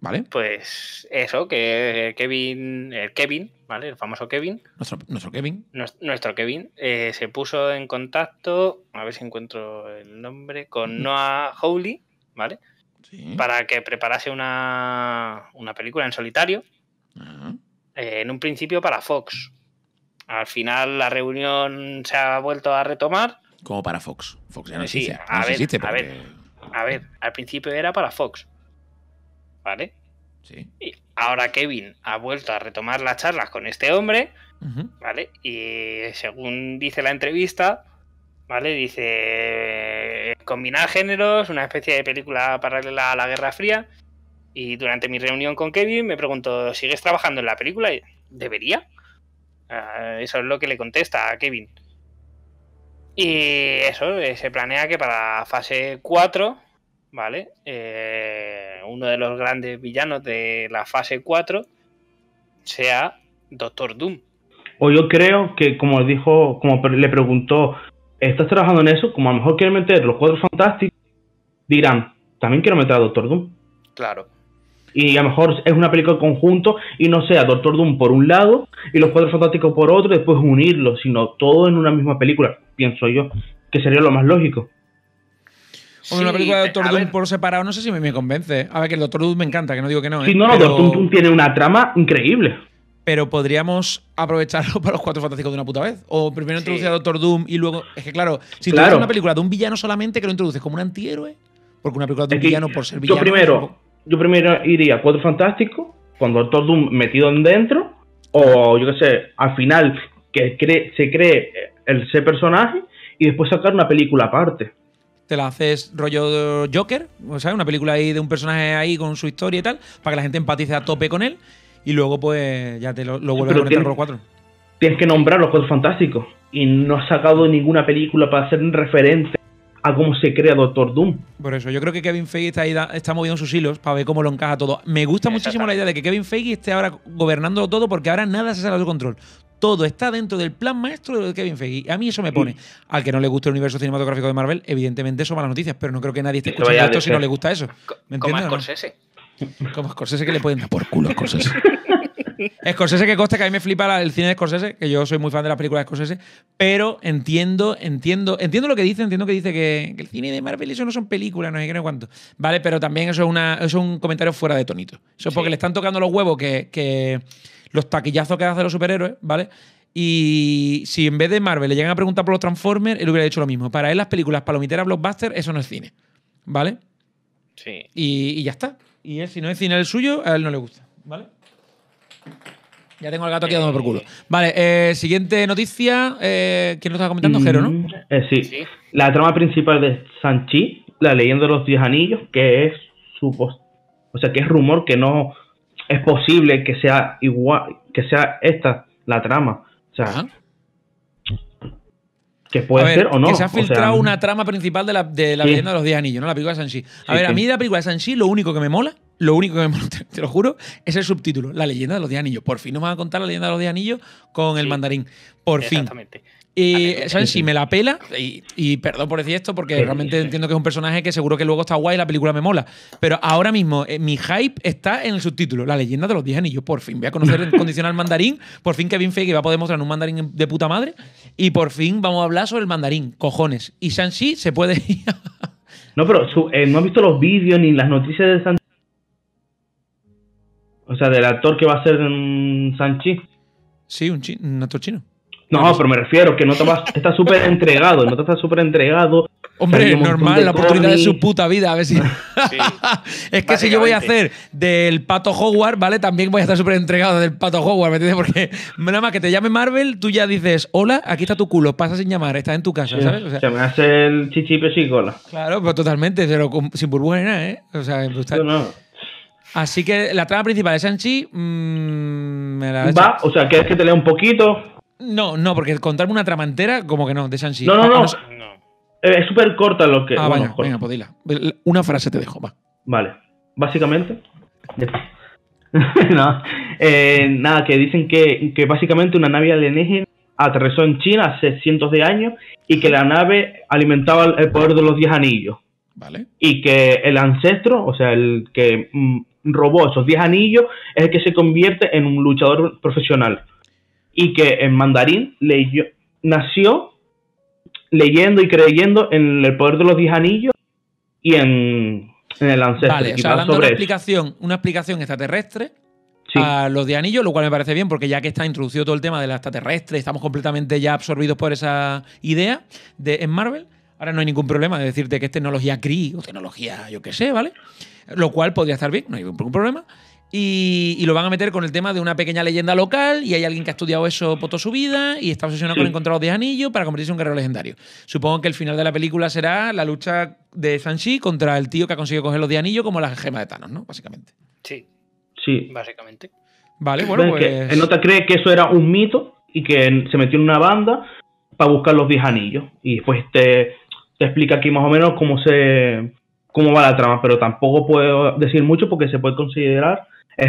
¿Vale? Pues eso, que Kevin, el Kevin, ¿vale? El famoso Kevin. Nuestro, Kevin. Nuestro, Kevin eh, se puso en contacto, a ver si encuentro el nombre, con mm. Noah Hawley, ¿vale? Para que preparase una, película en solitario. Ah. Eh, en un principio para Fox. Al final la reunión se ha vuelto a retomar. Como para Fox. Fox ya no existe. a ver, al principio era para Fox ¿vale? Sí. Y ahora Kevin ha vuelto a retomar las charlas con este hombre, ¿vale? Y según dice la entrevista, ¿vale? Dice, eh, combinar géneros, una especie de película paralela a la Guerra Fría. Y durante mi reunión con Kevin me pregunto ¿sigues trabajando en la película? ¿Debería? Ah, eso es lo que le contesta a Kevin. Y eso, eh, se planea que para fase 4, ¿vale? Eh, uno de los grandes villanos de la fase 4 sea Doctor Doom. O yo creo que, como dijo, como le preguntó, ¿estás trabajando en eso? Como a lo mejor quieren meter los cuatro fantásticos, dirán, también quiero meter a Doctor Doom. Claro. Y a lo mejor es una película conjunto y no sea Doctor Doom por un lado y los cuatro fantásticos por otro después unirlos, sino todo en una misma película, pienso yo, que sería lo más lógico. O una película de eh, Doctor Doom por separado, no sé si me, convence. A ver, que el Doctor Doom me encanta, que no digo que no. Sí, ¿eh? no, Doctor Doom tiene una trama increíble. Pero podríamos aprovecharlo para los cuatro fantásticos de una puta vez. O primero a Doctor Doom y luego. Es que, claro, si tú haces una película de un villano solamente que lo introduces como un antihéroe, porque una película de un villano por ser villano. Yo primero, yo primero iría Cuatro Fantásticos, con Doctor Doom metido en dentro, o yo qué sé, al final que se cree el, ese personaje y después sacar una película aparte te la haces rollo Joker, o sea Una película ahí de un personaje ahí con su historia y tal, para que la gente empatice a tope con él y luego pues ya te lo, lo vuelves a conectar por cuatro. Tienes que nombrar los Cuatro Fantásticos y no has sacado ninguna película para hacer referente a cómo se crea Doctor Doom. Por eso, yo creo que Kevin Feige está, moviendo sus hilos para ver cómo lo encaja todo. Me gusta muchísimo la idea de que Kevin Feige esté ahora gobernando todo porque ahora nada se sale de control. Todo está dentro del plan maestro de Kevin Feige. A mí eso me pone. Al que no le gusta el universo cinematográfico de Marvel, evidentemente son malas noticias, pero no creo que nadie esté escuchando esto si no le gusta eso. ¿Me Como Scorsese. Como Scorsese que le pueden dar por culo a Scorsese. Scorsese que coste que a mí me flipa el cine de Scorsese, que yo soy muy fan de las películas de Scorsese, pero entiendo, entiendo, entiendo lo que dice, entiendo que dice que, el cine de Marvel eso no son películas, no sé qué, no cuánto. Vale, pero también eso es, un comentario fuera de tonito. Eso es porque le están tocando los huevos que los taquillazos que hacen los superhéroes, ¿vale? Y si en vez de Marvel le llegan a preguntar por los Transformers, él hubiera hecho lo mismo. Para él, las películas palomiteras, blockbuster, eso no es cine, ¿vale? Sí. Y, ya está. Y él, si no es cine el suyo, a él no le gusta, ¿vale? Ya tengo al gato aquí dándome por culo. Eh. Vale, eh, siguiente noticia. Eh, ¿Quién nos estaba comentando? Jero, ¿no? Mm, sí. La trama principal de Sanchi, la leyenda de los 10 anillos, que es su post O sea, que es rumor que no es posible que sea igual, que sea esta la trama. O sea, que puede ser o no. Que se ha filtrado una trama principal de la, de la leyenda de los 10 anillos, ¿no? La película de Sanchi. A ver, a mí la película de Sanchi lo único que me mola, lo único que me mola, te, lo juro, es el subtítulo, la leyenda de los 10 anillos. Por fin nos van a contar la leyenda de los 10 anillos con el mandarín. Por fin. Exactamente. Y, ¿sabes? Pues, me la pela, y, perdón por decir esto, porque realmente entiendo que es un personaje que seguro que luego está guay, y la película me mola. Pero ahora mismo, eh, mi hype está en el subtítulo, La leyenda de los 10 anillos. Por fin voy a conocer el condicional mandarín, por fin Kevin Feige va a poder mostrar un mandarín de puta madre, y por fin vamos a hablar sobre el mandarín, cojones. Y Sanchi se puede ir No, pero eh, no has visto los vídeos ni las noticias de San... O sea, del actor que va a ser mm, Sanchi. Sí, un actor chino. No, pero me refiero que no te vas, estás súper entregado, no te estás súper entregado. Hombre, normal, la oportunidad de su puta vida, a ver si. es que si yo voy a hacer del pato Hogwarts, ¿vale? También voy a estar súper entregado del pato Hogwarts, ¿me entiendes? Porque nada más que te llame Marvel, tú ya dices, hola, aquí está tu culo, pasa sin llamar, estás en tu casa, ¿sabes? se me hace el chichipe y cola. Claro, pues pero totalmente, sin burbuja ¿eh? O sea, no, Así que la trama principal de Sanchi. Mm, Va, o sea, ¿quieres que te lea un poquito? No, no, porque contarme una tramantera como que no, de shang No, no, no. Eh, es súper corta lo que. Ah, vaya, venga, pues Una frase te dejo, va. Vale. Básicamente. no. Eh, nada, que dicen que, que básicamente una nave alienígena aterrizó en China hace cientos de años y que la nave alimentaba el poder de los diez anillos. Vale. Y que el ancestro, o sea, el que mm, robó esos diez anillos, es el que se convierte en un luchador profesional y que en mandarín leyó, nació leyendo y creyendo en el poder de los diez anillos y en, el ancestro. Vale, o sea, dando una explicación, una explicación extraterrestre a los 10 anillos, lo cual me parece bien, porque ya que está introducido todo el tema de la extraterrestre, estamos completamente ya absorbidos por esa idea de, en Marvel. Ahora no hay ningún problema de decirte que es tecnología CRI o tecnología, yo qué sé, ¿vale? Lo cual podría estar bien, no hay ningún problema. Y, lo van a meter con el tema de una pequeña leyenda local y hay alguien que ha estudiado eso por toda su vida y está obsesionado con encontrar los 10 anillos para convertirse en un guerrero legendario. Supongo que el final de la película será la lucha de Sanchi contra el tío que ha conseguido coger los 10 anillos como las gemas de Thanos, ¿no? Básicamente. Sí. Sí. Básicamente. Vale, bueno, pues... el nota cree que eso era un mito y que se metió en una banda para buscar los 10 anillos. Y pues te explica aquí más o menos cómo se cómo va la trama, pero tampoco puedo decir mucho porque se puede considerar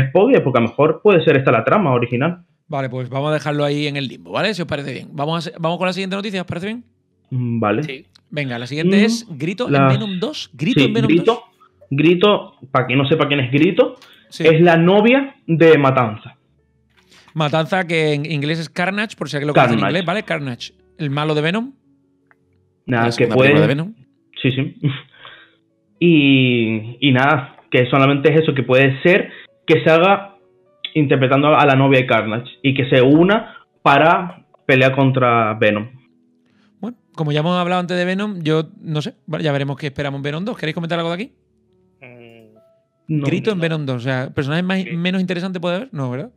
spoiler, porque a lo mejor puede ser esta la trama original. Vale, pues vamos a dejarlo ahí en el limbo, ¿vale? Si os parece bien. Vamos, vamos con la siguiente noticia, ¿os parece bien? Mm, vale. Sí. Venga, la siguiente mm, es Grito en Venom 2. Grito en Venom Grito, 2. Grito, para quien no sepa quién es Grito, es la novia de Matanza. Matanza, que en inglés es Carnage, por si alguien lo conoce en inglés, ¿vale? Carnage. El malo de Venom. Nada, que puede. De Venom. Sí, sí. Y, y nada, que solamente es eso, que puede ser que se haga interpretando a la novia de Carnage y que se una para pelear contra Venom. Bueno, como ya hemos hablado antes de Venom, yo no sé, ya veremos qué esperamos en Venom 2. ¿Queréis comentar algo de aquí? Mm, no, Grito en Venom 2, o sea, personaje menos interesante puede haber. No, ¿verdad?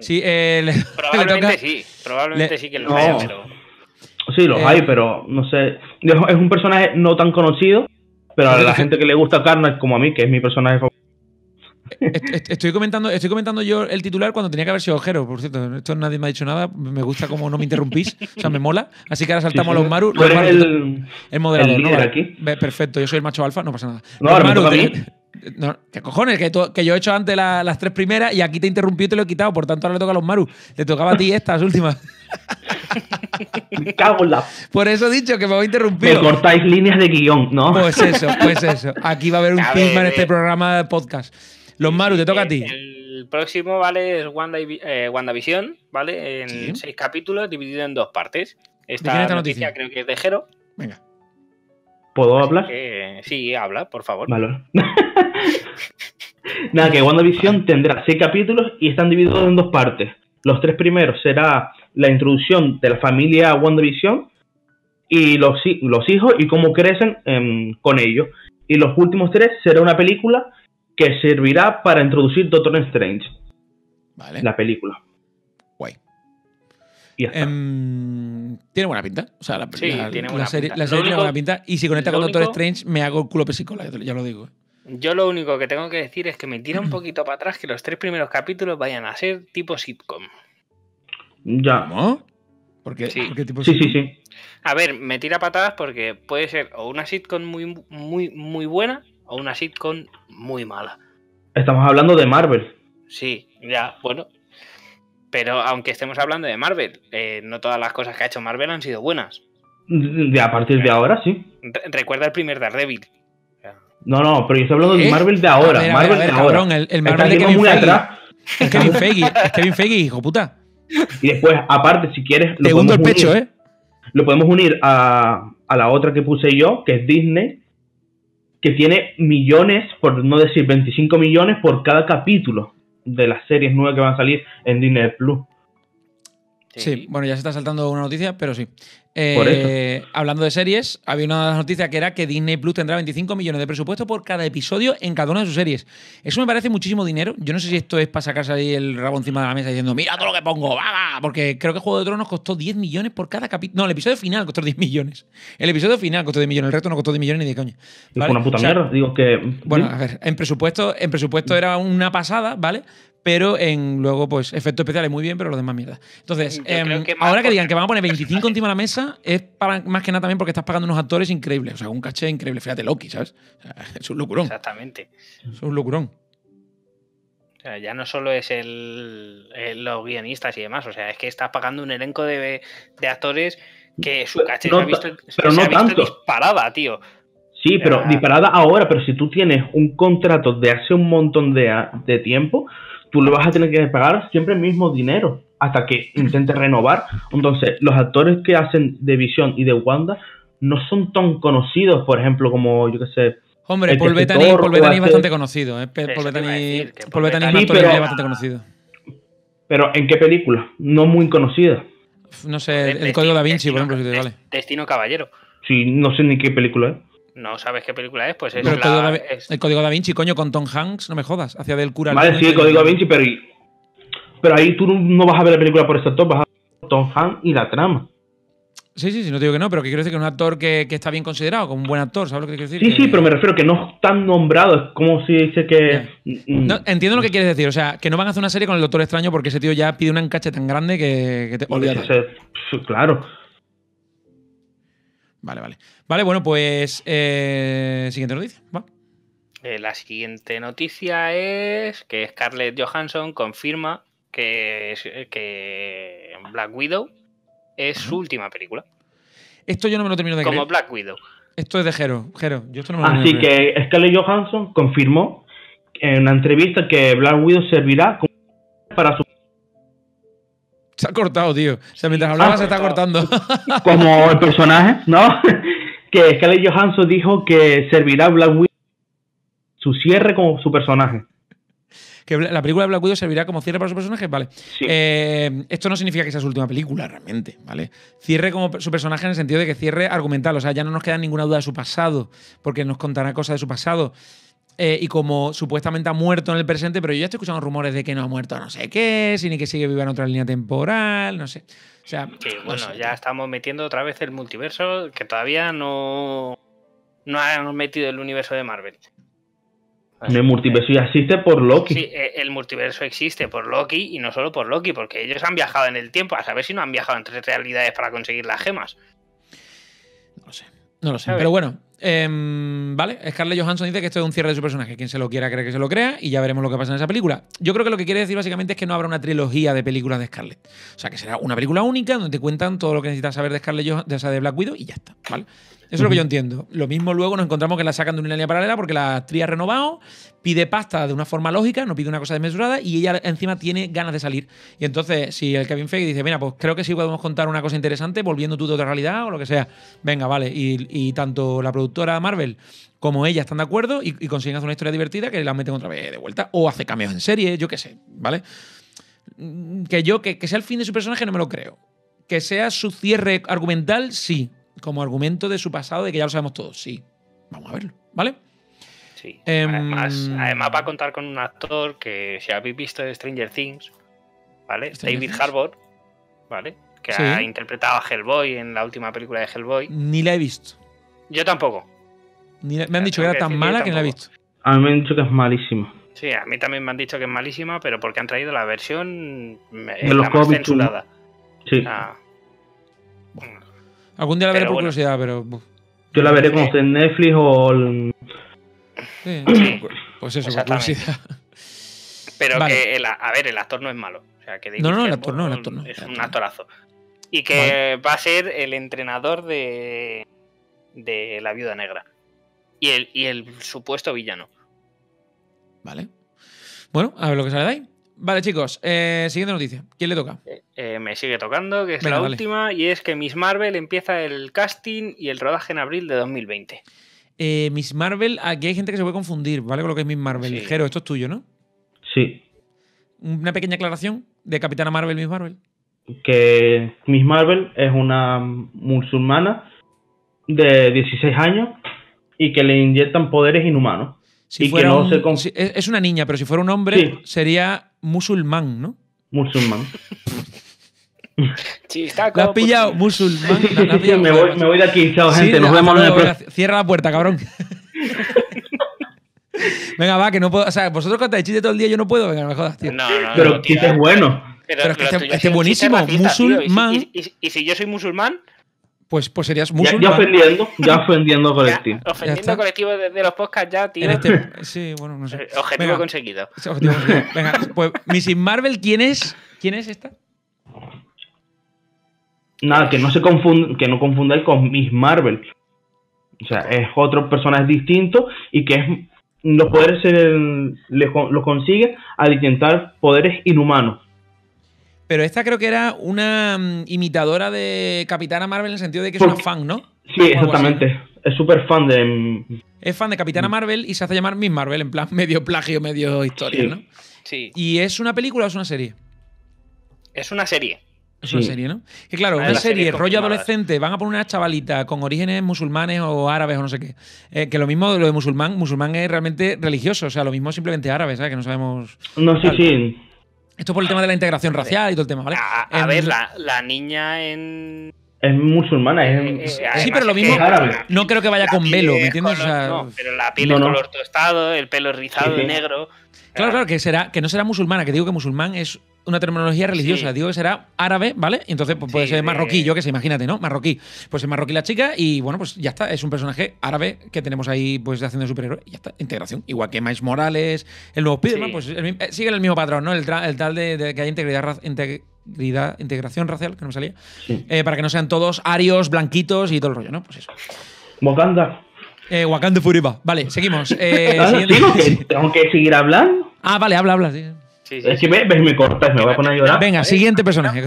Sí, probablemente sí, probablemente sí que lo no. haya, oh. pero. Sí, los hay, eh. pero no sé. Es un personaje no tan conocido, pero a la gente que le gusta Carnage, como a mí, que es mi personaje favorito Estoy comentando, estoy comentando yo el titular cuando tenía que haber sido Ojero, por cierto. Esto nadie me ha dicho nada. Me gusta cómo no me interrumpís. O sea, me mola. Así que ahora saltamos a los Maru. el, el, moderador, Perfecto, yo soy el macho alfa, no pasa nada. No, Maru, ¿Qué cojones? Que, yo he hecho antes las tres primeras y aquí te interrumpí y te lo he quitado. Por tanto, ahora le toca a los Maru. le tocaba a ti estas últimas. me cago Por eso he dicho que me voy a interrumpir. Me cortáis líneas de guión, ¿no? Pues eso, pues eso. Aquí va a haber un pisma en este programa de podcast. Los Maru, te toca a ti. El próximo, ¿vale? Es Wanda, eh, WandaVision, ¿vale? En seis capítulos, dividido en dos partes. Esta, esta noticia? creo que es de Jero. Venga. ¿Puedo hablar? sí, habla, por favor. Vale. Nada, que WandaVision tendrá seis capítulos y están divididos en dos partes. Los tres primeros será la introducción de la familia WandaVision y los, hijos y cómo crecen em, con ellos. Y los últimos tres será una película que servirá para introducir Doctor Strange. Vale. La película. Guay. Y em, tiene buena pinta. O sea, la, serie, tiene buena pinta. Y si conecta con Doctor Strange, me hago el culo pesicola, ya lo digo. ¿eh? Yo lo único que tengo que decir es que me tira un poquito para atrás que los tres primeros capítulos vayan a ser tipo sitcom. Ya. ¿Cómo? Porque Sí. tipo sí, sí, sí. A ver, me tira patadas porque puede ser o una sitcom muy, muy, muy buena o una sitcom muy mala. Estamos hablando de Marvel. Sí, ya, bueno. Pero aunque estemos hablando de Marvel, eh, no todas las cosas que ha hecho Marvel han sido buenas. a partir de ahora, sí. recuerda el primer Daredevil. No, no, pero yo estoy hablando de ¿Eh? Marvel de ahora. Marvel de ahora. el, el Marvel de Kevin muy Atrás. Es Kevin Feige, hijo puta. Y después, aparte, si quieres. segundo el pecho, ¿eh? Lo podemos unir a la otra que puse yo, que es Disney, que tiene millones, por no decir 25 millones por cada capítulo de las series nuevas que van a salir en Disney Plus. Sí. sí. bueno, ya se está saltando una noticia, pero sí. Eh, hablando de series, había una noticia que era que Disney Plus tendrá 25 millones de presupuesto por cada episodio en cada una de sus series. Eso me parece muchísimo dinero. Yo no sé si esto es para sacarse ahí el rabo encima de la mesa diciendo, mira todo lo que pongo, va porque creo que Juego de Tronos costó 10 millones por cada capítulo. No, el episodio final costó 10 millones. El episodio final costó 10 millones, el resto no costó 10 millones ni de coña. una puta digo que. Bueno, a ver, en presupuesto, en presupuesto era una pasada, ¿vale? pero en luego, pues, efectos especiales muy bien, pero los demás mierda. Entonces, em, ahora que digan que van a poner 25 encima de la mesa, es para, más que nada también porque estás pagando unos actores increíbles. O sea, un caché increíble. Fíjate, Loki, ¿sabes? es un locurón. Exactamente. Es un locurón. ya no solo es el, los guionistas y demás, o sea, es que estás pagando un elenco de, actores que su caché ha visto, pero no tanto. disparada, tío. Sí, pero disparada ahora, pero si tú tienes un contrato de hace un montón de, de tiempo, tú le vas a tener que pagar siempre el mismo dinero hasta que intente renovar. Entonces, los actores que hacen de Visión y de Wanda no son tan conocidos, por ejemplo, como, yo qué sé... Hombre, Paul Bettany, es bastante conocido. ¿eh? Paul, Bettany, es bastante conocido. Pero, ¿en qué película? No muy conocida. No sé, El Código da Vinci, por ejemplo, vale. Destino Caballero. Sí, no sé ni qué película es no sabes qué película es, pues es, el, código da, el, código da, Vinci, coño, con Tom Hanks, no me jodas, hacia del cura. Vale, sí, el código da Vinci, pero, ahí tú no vas a ver la película por ese actor, vas a ver Tom Hanks y la trama. Sí, sí, sí, no te digo que no, pero que quiero decir que es un actor que, que está bien considerado, como un buen actor, ¿sabes lo que quiero decir? Sí, sí, pero me refiero que no tan nombrado, es como si dice que... Mm, mm. entiendo lo que quieres decir, o sea, que no van a hacer una serie con el Doctor Extraño porque ese tío ya pide un encache tan grande que, te... Pues Olvídate. Claro. Vale, vale. Vale, bueno, pues eh, siguiente noticia. Eh, la siguiente noticia es que Scarlett Johansson confirma que, Black Widow es su última película. Esto yo no me lo termino de Como Como Black Widow. Esto es de Jero. Así que Scarlett Johansson confirmó en una entrevista que Black Widow servirá para su se ha cortado, tío. O sea, mientras hablaba ah. se está cortando. Como el personaje, ¿no? que Scarlett Johansson dijo que servirá Black Widow su cierre como su personaje. Que la película de Black Widow servirá como cierre para su personaje, vale. Eh, esto no significa que sea su última película, realmente, ¿vale? Cierre como su personaje en el sentido de que cierre argumental, o sea, ya no nos queda ninguna duda de su pasado, porque nos contará cosas de su pasado. Eh, y como supuestamente ha muerto en el presente, pero yo ya estoy escuchando rumores de que no ha muerto no sé qué, sino que sigue viviendo en otra línea temporal, no sé. O sea, bueno, ya estamos metiendo otra vez el multiverso que todavía no, no han metido el universo de Marvel. el multiverso ya existe por Loki. Sí, eh, el multiverso existe por Loki y no solo por Loki, porque ellos han viajado en el tiempo, a saber si no han viajado en tres realidades para conseguir las gemas. No lo sé, no lo sé. Pero bueno, Em, vale, Scarlett Johansson dice que esto es un cierre de su personaje. Quien se lo quiera cree que se lo crea y ya veremos lo que pasa en esa película. Yo creo que lo que quiere decir básicamente es que no habrá una trilogía de películas de Scarlett. O sea, que será una película única donde te cuentan todo lo que necesitas saber de Scarlett Johansson, de, esa de Black Widow y ya está, ¿vale? Eso es lo que yo entiendo. Lo mismo luego nos encontramos que la sacan de una línea paralela porque la actriz ha renovado, pide pasta de una forma lógica, no pide una cosa desmesurada y ella encima tiene ganas de salir. Y entonces, si el Kevin Feige dice, mira, pues creo que sí podemos contar una cosa interesante volviendo tú de otra realidad o lo que sea, venga, vale. Y, tanto la productora Marvel como ella están de acuerdo y, consiguen hacer una historia divertida que la meten otra vez de vuelta o hace cambios en serie, yo qué sé, ¿vale? Mm, que yo, que, que sea el fin de su personaje, no me lo creo. Que sea su cierre argumental, sí, como argumento de su pasado de que ya lo sabemos todos. Sí, vamos a verlo, ¿vale? Sí. Em, además, va a contar con un actor que, si habéis visto de Stranger Things, ¿vale? David Harbour, ¿vale? Que ha interpretado a Hellboy en la última película de Hellboy. Ni la he visto. Yo tampoco. me han dicho que era tan mala que, no la he visto. A mí me han dicho que es malísima. Sí, a mí también me han dicho que es malísima, pero porque han traído la versión de eh, los más censurada. Sí. Ah. Algún día la veré por curiosidad, pero. Yo la veré como esté en Netflix o. el- Sí. Pues eso, por curiosidad. Pero que, el- a ver, el actor no es malo. O sea, que No, no, el actor no, el actor no, Es un actorazo. Y que va a ser el entrenador de, de la viuda negra. Y el, y el supuesto villano. Vale. Bueno, a ver lo que sale de ahí. Vale, chicos, eh, siguiente noticia. ¿Quién le toca? Eh, eh, me sigue tocando, que es la última, y es que Miss Marvel empieza el casting y el rodaje en abril de 2020. Miss Marvel, aquí hay gente que se puede confundir, ¿vale? Con lo que es Miss Marvel. ligero esto es tuyo, ¿no? Sí. Una pequeña aclaración de Capitana Marvel, Miss Marvel. Que Miss Marvel es una musulmana de 16 años y que le inyectan poderes inhumanos. y que no es una niña, pero si fuera un hombre, sería musulmán, ¿no? Musulmán. Chistaco, la has pillado, musulmán. La, me, voy, de aquí, chao, gente. nos vemos en Cierra la puerta, cabrón. Venga, va, que no puedo. O sea, vosotros contáis chiste todo el día, yo no puedo. Venga, no me jodas, tío. No, no, pero no, chiste es bueno. Pero, es que este, buenísimo, musulmán. ¿Y si yo soy musulmán? pues, pues serías musulmán. Ya, ya ofendiendo, ya ofendiendo colectivo. ofendiendo colectivo desde los podcasts ya, tío. Este, sí, bueno, no sé. Eh, objetivo conseguido. Venga, pues Missing Marvel, ¿quién es? ¿Quién es esta? Nada, que no se confunda, que no con Miss Marvel. O sea, es otro personaje distinto y que es, los poderes los consigue al intentar poderes inhumanos. Pero esta creo que era una mm, imitadora de Capitana Marvel en el sentido de que es una fan, ¿no? Sí, exactamente. Es súper fan de. Es fan de Capitana Marvel y se hace llamar Miss Marvel, en plan medio plagio, medio historia, ¿no? Sí. ¿Y es una película o es una serie? Es una serie. Es una serie, ¿no? Que claro, una, serie, rollo adolescente, van a poner una chavalita con orígenes musulmanes o árabes o no sé qué. Eh, que lo mismo de lo de musulmán, musulmán es realmente religioso, o sea, lo mismo simplemente árabe, ¿sabes? Que no sabemos. No, sí, sí. Esto por el tema de la integración ah, racial y todo el tema, ¿vale? A, ver, la, la niña en es musulmana. Es, eh, eh, sí, pero lo mismo. No creo que vaya con velo, ¿me entiendes? no, pero la piel no, color tostado, el pelo rizado, negro. Claro, claro, que será, que no será musulmana, que digo que musulmán es una terminología religiosa. Digo que será árabe, ¿vale? entonces pues, puede ser marroquí, yo que sé, imagínate, ¿no? Marroquí. Pues es marroquí la chica y bueno, pues ya está. Es un personaje árabe que tenemos ahí, pues, haciendo superhéroe y ya está. Integración. Igual que Mais Morales, el nuevo Spiderman, pues eh, sigue el mismo patrón, ¿no? El, tal de, que hay integridad. integración racial, que no me salía. Eh, para que no sean todos arios, blanquitos y todo el rollo, ¿no? Pues eso. Wakanda. Eh, Wakanda Furiba. Vale, seguimos. Eh, ah, tengo que seguir hablando. Ah, vale, habla, habla. Sí me, me a llorar. Venga, siguiente personaje.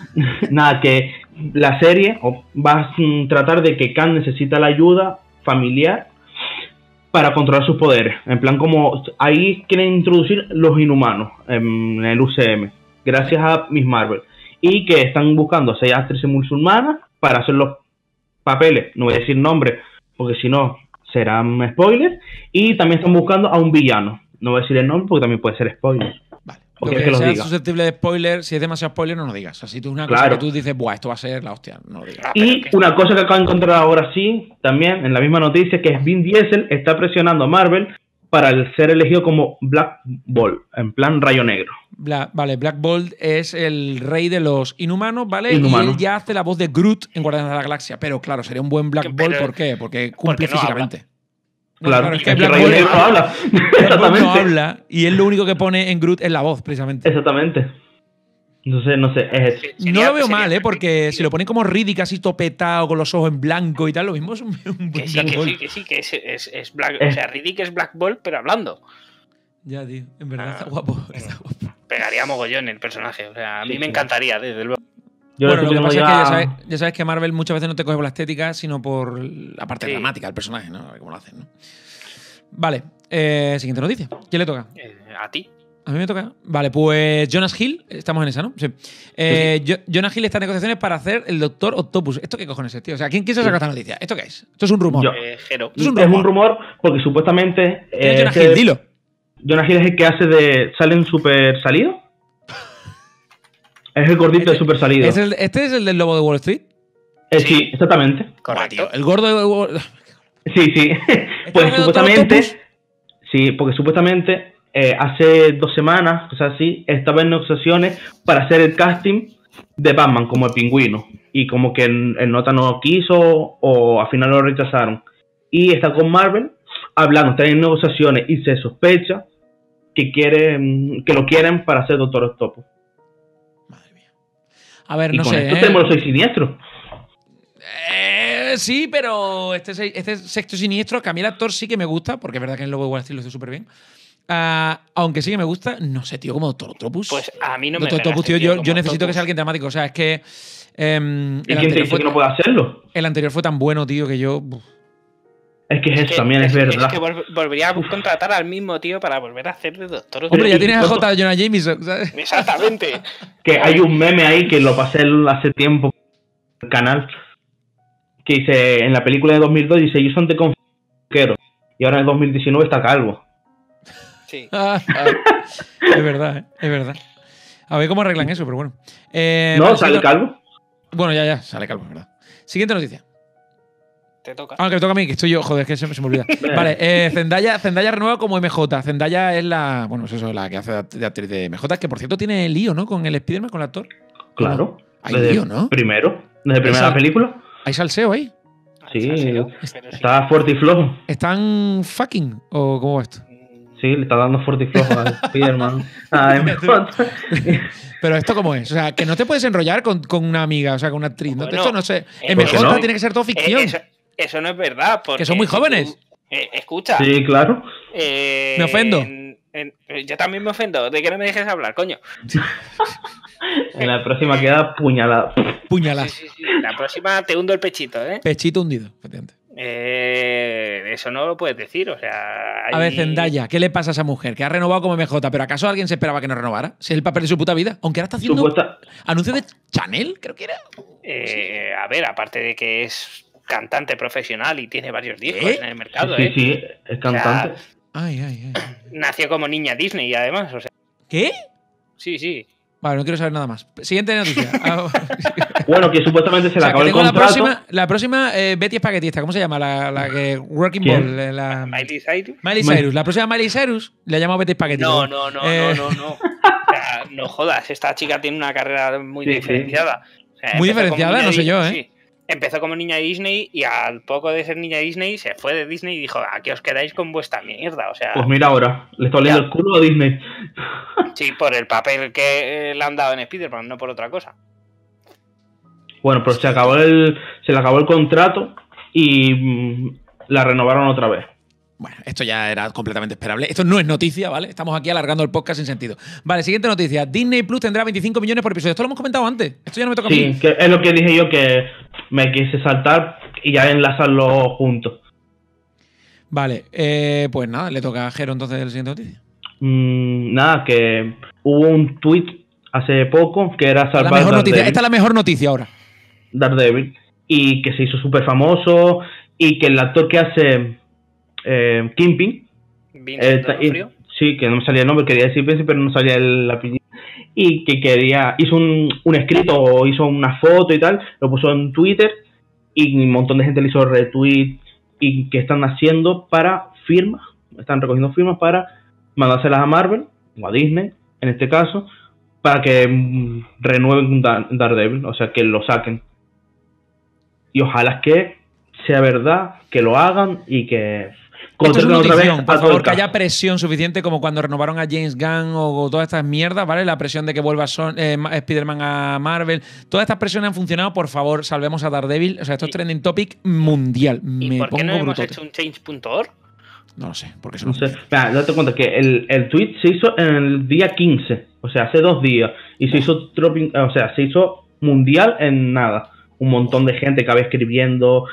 Nada, que la serie va a tratar de que Khan necesita la ayuda familiar para controlar sus poderes. En plan, como ahí quieren introducir los inhumanos en el UCM, gracias a Miss Marvel. Y que están buscando a seis actrices musulmanas para hacer los papeles. No voy a decir nombre porque si no serán spoilers. Y también están buscando a un villano. No voy a decir el nombre porque también puede ser spoiler que, susceptible de spoiler, si es demasiado spoiler, no lo digas. Así una cosa que tú dices, Buah, esto va a ser la hostia, no digas. Y una cosa que acabo de encontrar ahora sí, también en la misma noticia, que es Vin Diesel está presionando a Marvel para ser elegido como Black Bolt, en plan rayo negro. vale, Black Bolt es el rey de los inhumanos, ¿vale? Y él ya hace la voz de Groot en Guardianes de la Galaxia. Pero claro, sería un buen Black Bolt, ¿por qué? Porque cumple físicamente claro, es que, que Black no habla. Exactamente. no habla y él lo único que pone en Groot es la voz, precisamente. Exactamente. no sé, es eso. no lo veo mal, ¿eh? Porque si lo ponen como Riddick así topetado, con los ojos en blanco y tal, lo mismo es un, un que, sí, que sí, que sí, que es, es, Black O sea, Riddick es Black Bolt, pero hablando. Ya, tío, en verdad ah. está guapo. Está guapo. Pegaría mogollón el personaje. O sea, a mí me encantaría, desde luego bueno, lo que, pasa es que ya sabes, que Marvel muchas veces no te coge por la estética, sino por la parte dramática del personaje, ¿no? lo hacen, ¿no? Vale, eh, siguiente noticia. ¿Quién le toca? Eh, a ti. A mí me toca. Vale, pues Jonas Hill, estamos en esa, ¿no? Sí. Eh, pues Jonas Hill está en negociaciones para hacer el Doctor Octopus. ¿Esto qué cojones es, tío? O sea, ¿quién quiso sacar esta noticia? ¿Esto qué es? Esto es un rumor. es un rumor. porque supuestamente. Jonas Hill? Dilo. Jonas Hill es el que hace de. ¿Salen super salido? Es el gordito de Super Salido. ¿Este es el del lobo de Wall Street? Eh, sí. exactamente. Correcto. El gordo de Wall Sí, sí. Este pues supuestamente. Sí, porque supuestamente eh, hace dos semanas, o sea, sí, estaba en negociaciones para hacer el casting de Batman como el pingüino. Y como que el, nota no quiso o al final lo rechazaron. Y está con Marvel hablando, está en negociaciones y se sospecha que quieren, que lo quieren para hacer Doctor Octopus. A ver, no sé. Esto eh. tenemos el sexto siniestro. Eh, sí, pero este, este sexto siniestro, que a mí el actor sí que me gusta, porque es verdad que en Lobo de Wall Street lo hizo súper bien. Ah, aunque sí que me gusta, no sé, tío, como Doctor Octopus. Pues a mí no Doctor me doctor este tío, yo, necesito que sea alguien dramático. O sea, es que. Em, ¿Y quién te dice que no puede hacerlo? El anterior fue tan bueno, tío, que yo. Es que es, eso también, es, verdad. Es que volvería a contratar al mismo tío para volver a hacer de doctor. Hombre, ya tienes a J. Jonah Exactamente. que hay un meme ahí que lo pasé hace tiempo el canal. Que dice, en la película de 2002 dice, yo son de confiero. Y ahora en 2019 está calvo. Sí. Ah, ah. es verdad, eh, es verdad. A ver cómo arreglan eso, pero bueno. Eh, no, sale calvo. Bueno, ya, ya, sale calvo, es verdad. Siguiente noticia. Te toca. Ah, me toca a mí, que estoy yo, joder, es que se, se me olvida. vale, eh, Zendaya, Zendaya renueva como MJ. Zendaya es la, bueno, es eso, la que hace de actriz de MJ, que por cierto tiene lío, ¿no? Con el Spider-Man, con el actor. Claro. Hay lío, ¿no? Primero, desde primera película. Hay salseo ahí. Sí, está fuerte y flojo. ¿Están fucking o cómo va esto? Sí, le está dando fuerte y flojo al Spider-Man. Ah, pero esto cómo es? O sea, que no te puedes enrollar con, con una amiga, o sea, con una actriz. no, esto no sé. Eh, MJ tiene que ser todo eh, ficción. Eso no es verdad. Porque que son muy jóvenes. Eh, escucha. Sí, claro. Eh, me ofendo. Eh, yo también me ofendo. ¿De qué no me dejes hablar, coño? en la próxima queda puñalada. Puñalada. La próxima te hundo el pechito, ¿eh? Pechito hundido, eh, eso no lo puedes decir, o sea. A ver, Zendaya, ¿qué le pasa a esa mujer? Que ha renovado como MJ, pero ¿acaso alguien se esperaba que no renovara? Si es el papel de su puta vida, aunque ahora está haciendo. Anuncio de Chanel, creo que era. a ver, aparte de que es cantante profesional y tiene varios discos en el mercado. Sí, ¿eh? sí, es cantante. ay, ay, ay. Nació como niña Disney, y además. O sea, ¿Qué? Sí, sí. Vale, no quiero saber nada más. Siguiente noticia. Ah, bueno, que supuestamente se le acabó el contrato. La próxima, la próxima eh, Betty espaquetista ¿cómo se llama? La, que Working ¿Quién? Ball. Miley Cyrus. Miley Cyrus. La próxima Miley Cyrus la llamamos Betty Spaghetti. No, no, no, no, eh, no, no. no jodas, esta chica tiene una carrera muy diferenciada. muy diferenciada, no sé yo, ¿eh? empezó como niña de Disney y al poco de ser niña de Disney se fue de Disney y dijo, aquí os quedáis con vuestra mierda, o sea... Pues mira ahora, le estoy leyendo el culo a Disney. Sí, por el papel que eh, le han dado en Spider-Man, no por otra cosa. Bueno, pues se acabó el, se le acabó el contrato y mm, la renovaron otra vez. Bueno, esto ya era completamente esperable. Esto no es noticia, ¿vale? Estamos aquí alargando el podcast sin sentido. Vale, siguiente noticia. Disney Plus tendrá 25 millones por episodio. Esto lo hemos comentado antes. Esto ya no me toca a mí. Que es lo que dije yo que me quise saltar y ya enlazarlo juntos. Vale, eh, pues nada, le toca a Jero entonces la siguiente noticia. Mm, nada, que hubo un tweet hace poco que era salvar. Esta es la mejor noticia ahora. Daredevil. Y que se hizo súper famoso y que el actor que hace eh, Kimping. sí, que no me salía el nombre, quería decir pero no salía el apellido. Y que quería, hizo un, escrito o hizo una foto y tal, lo puso en Twitter y un montón de gente le hizo retweet y que están haciendo para firmas, están recogiendo firmas para mandárselas a Marvel o a Disney, en este caso, para que mm, renueven Daredevil, o sea, que lo saquen. Y ojalá que sea verdad, que lo hagan y que por favor, que haya presión suficiente como cuando renovaron a James Gunn o, todas estas mierdas, ¿vale? La presión de que vuelva Son, eh, Spider-Man a Marvel. Todas estas presiones han funcionado, por favor, salvemos a Daredevil. O sea, esto es trending topic mundial. ¿Y por qué no hemos hecho un change.org? No lo sé, porque eso no, sé. no te que el, tweet se hizo en el día 15, o sea, hace dos días, y se ah. hizo o sea, se hizo mundial en nada. Un montón de gente que había escribiendo,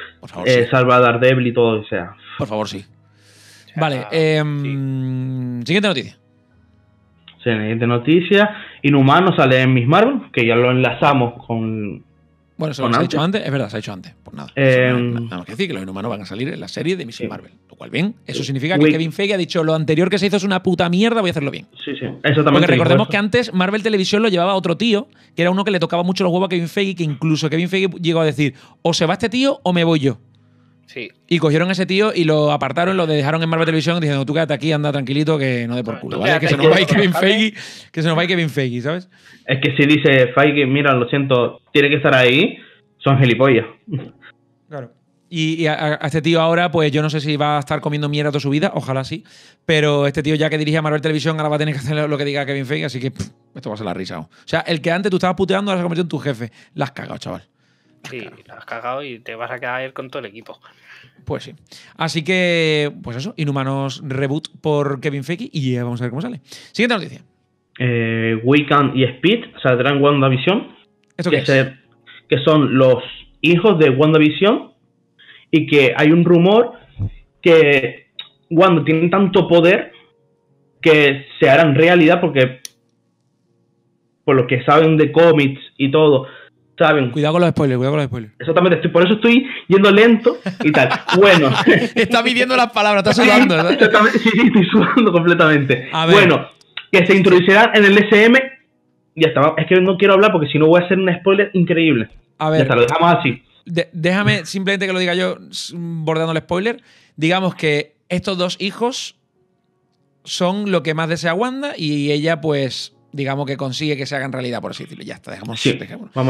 eh, salva a Daredevil y todo, lo que sea. Por favor, sí. Vale, em, siguiente noticia. Siguiente noticia. Inhumano sale en Miss Marvel, que ya lo enlazamos con. Bueno, se lo dicho antes, es verdad, se ha dicho antes. por pues nada. Eh, nada que decir que los inhumanos van a salir en la serie de Miss Marvel. Lo cual, bien, eso significa que Kevin Feige ha dicho lo anterior que se hizo es una puta mierda, voy a hacerlo bien. Sí, sí, Eso también. Porque recordemos que antes Marvel Televisión lo llevaba a otro tío, que era uno que le tocaba mucho los huevos a Kevin Feige, que incluso Kevin Feige llegó a decir: o se va este tío o me voy yo. Y cogieron a ese tío y lo apartaron, lo dejaron en Marvel Televisión diciendo, tú quédate aquí, anda tranquilito, que no de por culo. ¿vale? Que se nos va Kevin Feige, que se nos vaya Kevin Feige, ¿sabes? Es que si dice Feige, mira, lo siento, tiene que estar ahí, son gilipollas. Claro. Y, a, este tío ahora, pues yo no sé si va a estar comiendo mierda toda su vida, ojalá sí, pero este tío ya que dirige a Marvel Televisión ahora va a tener que hacer lo que diga Kevin Feige, así que esto va a ser la risa. O sea, el que antes tú estabas puteando ahora se convertido en tu jefe. Las cagado, chaval. Ah, sí, la has cagado y te vas a caer con todo el equipo. Pues sí. Así que, pues eso, Inhumanos Reboot por Kevin Feige y vamos a ver cómo sale. Siguiente noticia. Eh, Weekend y Speed saldrán WandaVision. ¿Esto qué que, que son los hijos de WandaVision y que hay un rumor que Wanda tiene tanto poder que se harán realidad porque por lo que saben de cómics y todo, Cuidado con los spoilers, cuidado con los spoilers. Exactamente, estoy, por eso estoy yendo lento y tal. Bueno. está midiendo las palabras, está sudando. sí, estoy sudando completamente. Bueno, que se introducirá en el SM. Ya está, es que no quiero hablar porque si no voy a hacer un spoiler increíble. A ver. Ya está, lo dejamos así. déjame simplemente que lo diga yo, bordeando el spoiler. Digamos que estos dos hijos son lo que más desea Wanda y ella, pues, digamos que consigue que se hagan realidad, por así decirlo. Ya está, dejamos.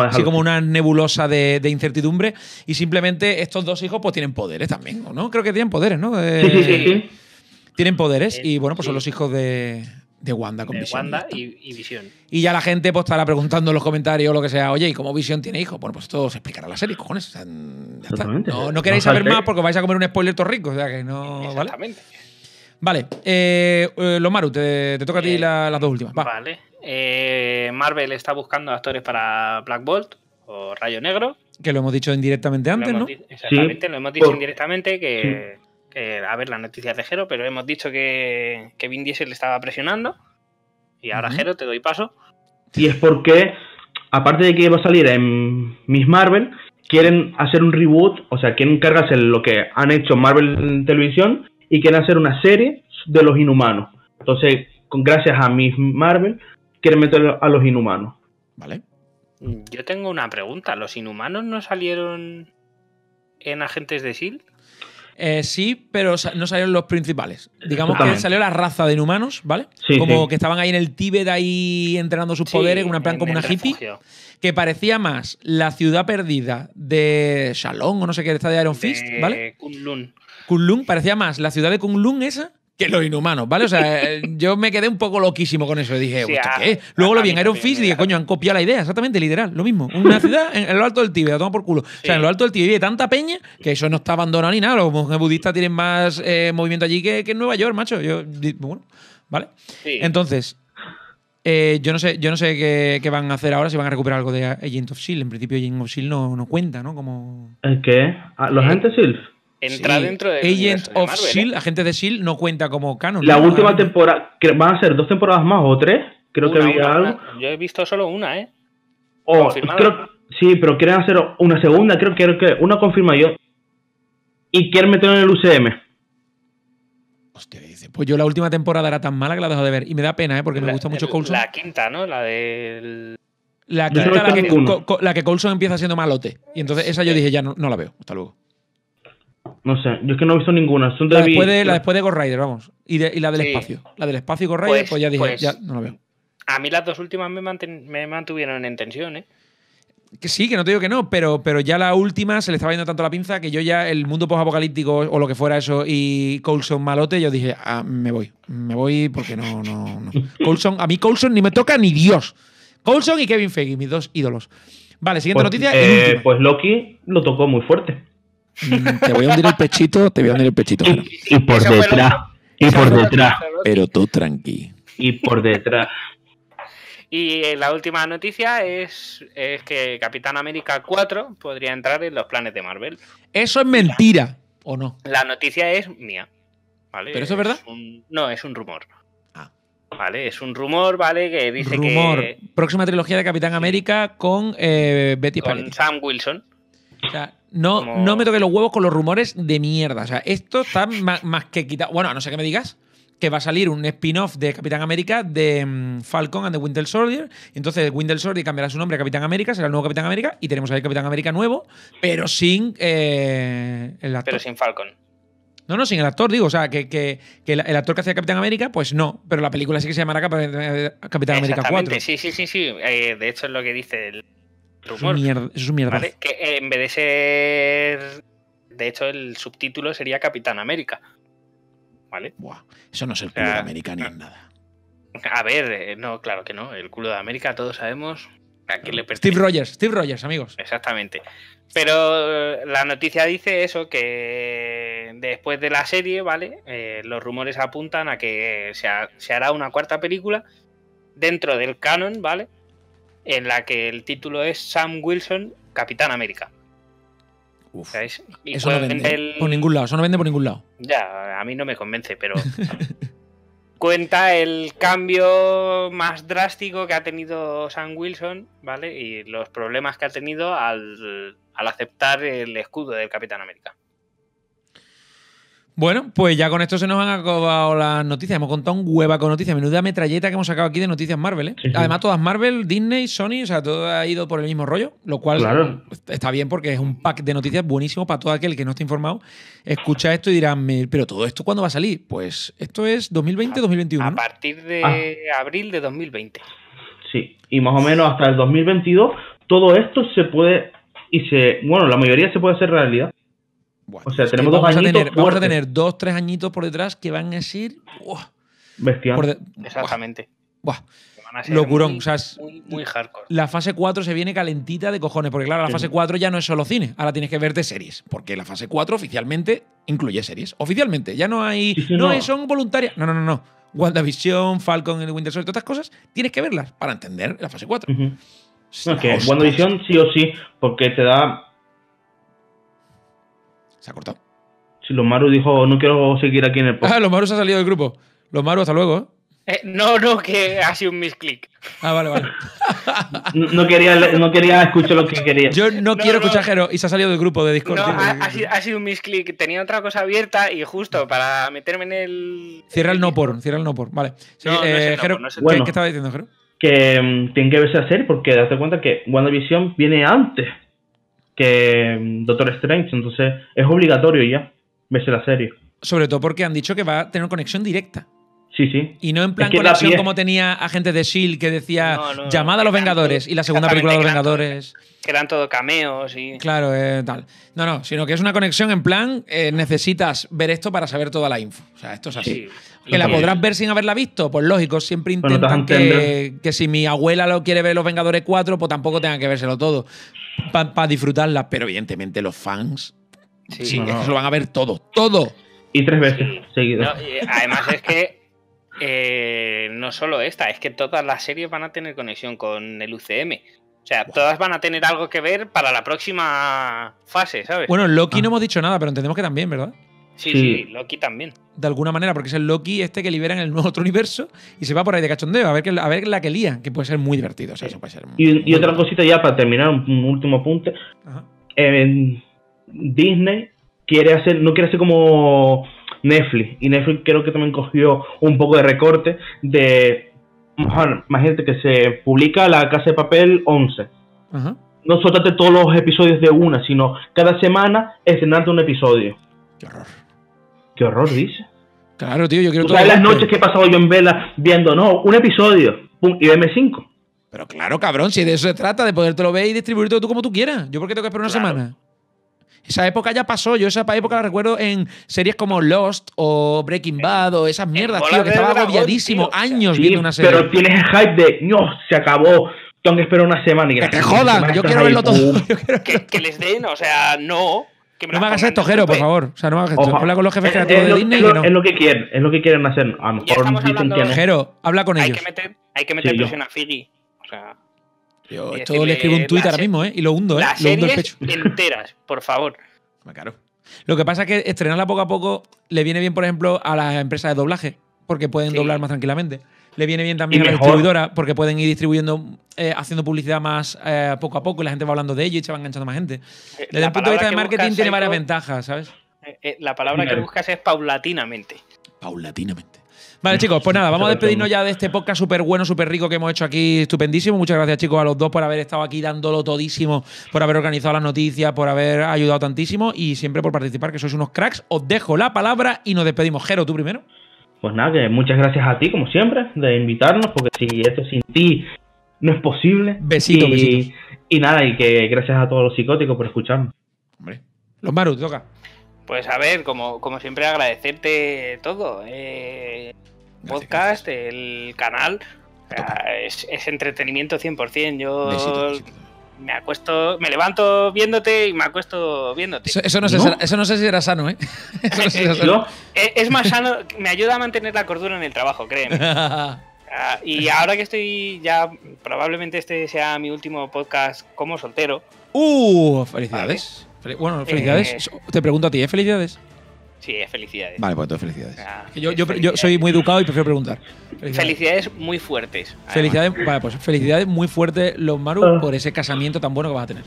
así como una nebulosa de, incertidumbre. Y simplemente estos dos hijos, pues tienen poderes también, ¿no? Creo que tienen poderes, ¿no? Eh, tienen poderes y eh, bueno, pues son los hijos de, Wanda con Visión. Wanda y, Visión. Y ya la gente pues estará preguntando en los comentarios o lo que sea, oye, ¿y cómo Visión tiene hijos? Bueno, pues esto se explicará la serie, cojones. No, queréis saber más porque vais a comer un spoiler rico o sea que no. Vale, vale eh, eh Lomaru, te, toca a ti las dos últimas. Vale. Eh, Marvel está buscando actores para Black Bolt o Rayo Negro. Que lo hemos dicho indirectamente antes, ¿no? Exactamente, lo hemos dicho indirectamente que, a ver las noticias de Jero, pero hemos dicho que, Vin Diesel le estaba presionando. Y ahora, Jero, te doy paso. Y es porque, aparte de que va a salir en Miss Marvel, quieren hacer un reboot, o sea, quieren cargarse lo que han hecho Marvel en televisión y quieren hacer una serie de los inhumanos. Entonces, con, gracias a Miss Marvel, quieren meter a los inhumanos. Vale. Yo tengo una pregunta. ¿Los inhumanos no salieron en Agentes de S.H.I.E.L.D.? Eh, sí, pero no salieron los principales. Digamos que salió la raza de inhumanos, ¿vale? como que estaban ahí en el Tíbet, ahí entrenando sus poderes, en una plan como una hippie. Que parecía más la ciudad perdida de Shalom o no sé qué, esta de Iron Fist, ¿vale? Kunlun. Kunlun, parecía más la ciudad de Kunlun esa que los inhumanos, ¿vale? O sea, eh, yo me quedé un poco loquísimo con eso. Dije, ah, qué Luego ah, lo vi en Iron Fist y dije, coño, han copiado la idea, exactamente, literal, lo mismo. Una ciudad en, lo alto del Tíbet, la toma por culo. O sea, en lo alto del Tíbet vive tanta peña que eso no está abandonado ni nada. Los monjes budistas tienen más eh, movimiento allí que, en Nueva York, macho. Yo, bueno, ¿vale? Entonces, eh, yo no sé, yo no sé qué, van a hacer ahora, si van a recuperar algo de Agent of Shield. En principio, Agent of Shield no, cuenta, ¿no? Como... ¿El qué? ¿Los Agents of Shield? Entra dentro de. Agent of e ¿eh? agente de Shield, no cuenta como canon. La última temporada, van a ser dos temporadas más o tres, creo que había algo. Yo he visto solo una, ¿eh? Oh, sí, pero quieren hacer una segunda, creo, que una confirma yo. Y quieren meterlo en el UCM. Hostia, Pues yo la última temporada era tan mala que la dejo de ver. Y me da pena, ¿eh? Porque me gusta mucho Coulson. La quinta, ¿no? La del. La que, la Coulson empieza siendo malote. Y entonces esa yo dije, ya no la veo. Hasta luego. No sé, yo es que no he visto ninguna. la, después de, Ghost Rider, vamos. Y, la del espacio. La del espacio y Ghost Rider, pues, pues ya dije, pues, ya no la veo. A mí las dos últimas me, mantuvieron en tensión, ¿eh? Que sí, que no te digo que no, pero, pero ya la última se le estaba yendo tanto la pinza que yo ya el mundo post apocalíptico o lo que fuera eso y Coulson malote, yo dije, ah, me voy, me voy porque no, no, Coulson, a mí Coulson ni me toca ni Dios. Coulson y Kevin Feige, mis dos ídolos. Vale, siguiente pues, noticia. Eh, pues Loki lo tocó muy fuerte. Mm, te voy a hundir el pechito, te voy a hundir el pechito. Y, por detrás, y por detrás. Pero tú tranqui. Y por detrás. Y eh, la última noticia es, es, que Capitán América 4 podría entrar en los planes de Marvel. ¿Eso es mentira o no? La noticia es mía. ¿Pero eso es verdad? no, es un rumor. Ah. Vale, es un rumor, ¿vale? Que dice rumor. que. Próxima trilogía de Capitán América con eh, Betty Con Sam Wilson. O no, me toque los huevos con los rumores de mierda. O sea, esto está más, que quitado. Bueno, a no sé qué me digas que va a salir un spin-off de Capitán América de mm, Falcon and the Winter Soldier. Entonces, Winter Soldier cambiará su nombre a Capitán América, será el nuevo Capitán América y tenemos ahí Capitán América nuevo, pero sin eh, el actor. Pero sin Falcon. No, no, sin el actor, digo. O sea, que, el actor que hacía Capitán América, pues no, pero la película sí que se llamará Capitán América 4. Sí, sí, sí, sí. Eh, de hecho, es lo que dice el es mierda, Que eh, en vez de ser. De hecho, el subtítulo sería Capitán América. ¿Vale? eso no es el culo de América ni nada. A ver, eh, no, claro que no. El culo de América, todos sabemos le Steve Rogers, Steve Rogers, amigos. Exactamente. Pero eh, la noticia dice eso, que después de la serie, ¿vale? los rumores apuntan a que se hará una cuarta película dentro del canon, ¿vale? en la que el título es Sam Wilson, Capitán América. Uf, Y eso no vende por ningún lado, no vende por ningún lado. Ya, a mí no me convence, pero cuenta el cambio más drástico que ha tenido Sam Wilson, ¿vale? Y los problemas que ha tenido al aceptar el escudo del Capitán América. Bueno, pues ya con esto se nos han acabado las noticias. Hemos contado un hueva con noticias. Menuda metralleta que hemos sacado aquí de noticias Marvel. ¿eh? Además, todas Marvel, Disney, Sony, o sea, todo ha ido por el mismo rollo, lo cual está bien porque es un pack de noticias buenísimo para todo aquel que no esté informado. Escucha esto y dirá, pero todo esto cuándo va a salir? Pues esto es 2020-2021. A partir de ah. abril de 2020. Sí, y más o menos hasta el 2022 todo esto se puede y se, bueno, la mayoría se puede hacer realidad o sea, tenemos dos añitos. vamos a tener dos, tres añitos por detrás que van a ser… Bestial. Exactamente. Buah. locurón. Muy, o muy, hardcore. La fase 4 se viene calentita de cojones, porque claro, la fase 4 ya no es solo cine, ahora tienes que verte series, porque la fase 4 oficialmente incluye series. Oficialmente, ya no hay. no, hay son voluntarias. No, no, no, no. WandaVision, Falcon, el Winter Soldier, todas estas cosas, tienes que verlas para entender la fase 4. WandaVision sí o sí, porque te da ¿Se ha cortado? los Lomaru dijo, no quiero seguir aquí en el ah, podcast. Ah, Lomaru se ha salido del grupo. Lomaru, hasta luego. ¿eh? Eh, no, no, que ha sido un misclick. Ah, vale, vale. no, quería, no escuchar lo que quería. Yo no, quiero a escuchar y se ha salido del grupo de Discord. Ha, ha, sido un misclick. Tenía otra cosa abierta y justo para meterme en el. Cierra el no por, cierra el no por. Vale. Sí, ¿qué, bueno, ¿qué, estaba diciendo, Jero? Que mm, tiene que verse a hacer porque date cuenta que WandaVision viene antes que mm, Doctor Strange. Entonces es obligatorio ya verse la serie. Sobre todo porque han dicho que va a tener conexión directa. Sí, sí. Y no en plan conexión como tenía Agentes de S.H.I.E.L.D. que decía llamada a los Vengadores y la segunda película de los Vengadores. que eran todo cameos y... Claro, eh, tal. No, no, sino que es una conexión en plan eh, necesitas ver esto para saber toda la info. O sea, esto es así. ¿Que la podrás ver sin haberla visto? Pues lógico, siempre intentan que, si mi abuela lo quiere ver Los Vengadores 4, pues tampoco tengan que vérselo todo para disfrutarla, pero evidentemente los fans lo van a ver todo, todo. Y tres veces seguido. además es que eh, no solo esta, es que todas las series van a tener conexión con el UCM. O sea, todas van a tener algo que ver para la próxima fase, ¿sabes? Bueno, Loki ah. no hemos dicho nada, pero entendemos que también, ¿verdad? Sí, sí, Loki también. De alguna manera, porque es el Loki este que libera en el nuevo otro universo y se va por ahí de cachondeo, a ver, que, a ver la que lía, que puede ser muy divertido. O sea, eso puede ser y, otra cosita ya para terminar, un, último apunte. Disney quiere hacer, no quiere hacer como Netflix, y Netflix creo que también cogió un poco de recorte de, imagínate que se publica La Casa de Papel 11. No soltate todos los episodios de una, sino cada semana estrenarte un episodio. Qué horror. Qué horror, dice. Claro, tío, yo quiero todas las noches que he pasado yo en vela viendo, no, un episodio, pum, y M5. Pero claro, cabrón, si de eso se trata, de lo ver y distribuirte tú como tú quieras. Yo porque tengo que esperar una semana. Esa época ya pasó, yo esa época la recuerdo en series como Lost o Breaking eh, Bad o esas mierdas, tío, que estaba agobiadísimo años viendo una serie. Pero tienes el hype de, no, se acabó, tengo que esperar una semana. Y que te jodan, yo quiero verlo todo. que, que les den, o sea, no no me hagas esto, Jero, por favor. O sea, no me hagas esto. Habla con los jefes creativos de Disney. Es, no. es lo que quieren, es lo que quieren hacer. A lo mejor dicen que no. Jero, habla con ellos. Hay que meter, hay que meter presión a Figgy. O sea. Yo esto le escribo un tuit ahora mismo, ¿eh? Y lo hundo, ¿eh? lo hundo el pecho. enteras, por favor. Me Lo que pasa es que estrenarla poco a poco le viene bien, por ejemplo, a las empresas de doblaje, porque pueden doblar más tranquilamente. Le viene bien también a las distribuidoras, porque pueden ir distribuyendo eh, haciendo publicidad más eh, poco a poco y la gente va hablando de ello y se va enganchando más gente. Eh, Desde el punto de vista de marketing tiene varias ventajas, ¿sabes? la palabra que buscas es paulatinamente. Paulatinamente. Vale, chicos, pues nada, vamos a despedirnos ya de este podcast súper bueno, súper rico que hemos hecho aquí, estupendísimo. Muchas gracias, chicos, a los dos por haber estado aquí dándolo todísimo, por haber organizado las noticias, por haber ayudado tantísimo y siempre por participar, que sois unos cracks. Os dejo la palabra y nos despedimos. Jero, tú primero. Pues nada, que muchas gracias a ti, como siempre, de invitarnos, porque si esto sin ti no es posible. Besito, y, Y nada, y que gracias a todos los psicóticos por escucharnos. Los Maru, toca. Pues a ver, como, siempre, agradecerte todo. Eh, podcast, el canal. Ah, es, entretenimiento 100%. Yo me acuesto, me levanto viéndote y me acuesto viéndote. Eso, no, sé eso no sé si era sano, ¿eh? Eso no eh, es más sano, me ayuda a mantener la cordura en el trabajo, créeme. Ah, y ahora que estoy ya, probablemente este sea mi último podcast como soltero. ¡Uh! Felicidades. Bueno, eh, felicidades. Te pregunto a ti, ¿eh? Felicidades. Sí, eh, felicidades. Vale, pues entonces felicidades. Ah, yo, soy muy educado y prefiero preguntar. Felicidades, muy fuertes. Ah. Felicidades, vale, pues felicidades muy fuertes, los Maru, por ese casamiento tan bueno que vas a tener.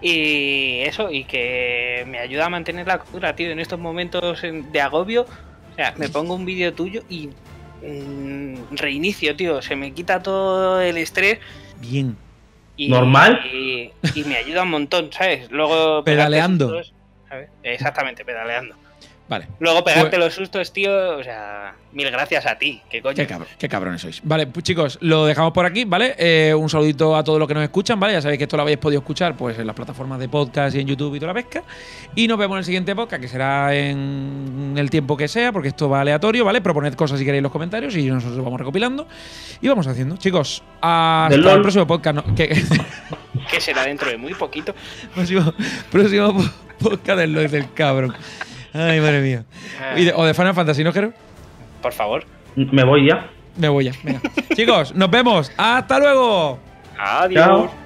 Y eso, y que me ayuda a mantener la cultura, tío, en estos momentos de agobio. O sea, me pongo un vídeo tuyo y reinicio, tío. Se me quita todo el estrés. Bien. Y, ¿Normal? Y, me ayuda un montón, ¿sabes? Luego. Pedaleando. Exactamente, pedaleando. Luego pues- pegarte los sustos, tío. O sea, mil gracias a ti. ¿Qué cabrón Qué, cabrones sois. Vale, pues chicos, lo dejamos por aquí, ¿vale? Eh, un saludito a todos los que nos escuchan, ¿vale? Ya sabéis que esto lo habéis podido escuchar pues en las plataformas de podcast y en YouTube y toda la pesca. Y nos vemos en el siguiente podcast, que será en el tiempo que sea, porque esto va aleatorio, ¿vale? Proponed cosas si queréis en los comentarios y nosotros vamos recopilando y vamos haciendo. Chicos, hasta el próximo podcast. que, será dentro de muy poquito. próximo, podcast del del cabrón. Ay, madre mía. Ah. ¿O de Final Fantasy, no creo? Por favor. Me voy ya. Me voy ya. venga. Chicos, nos vemos. ¡Hasta luego! Adiós.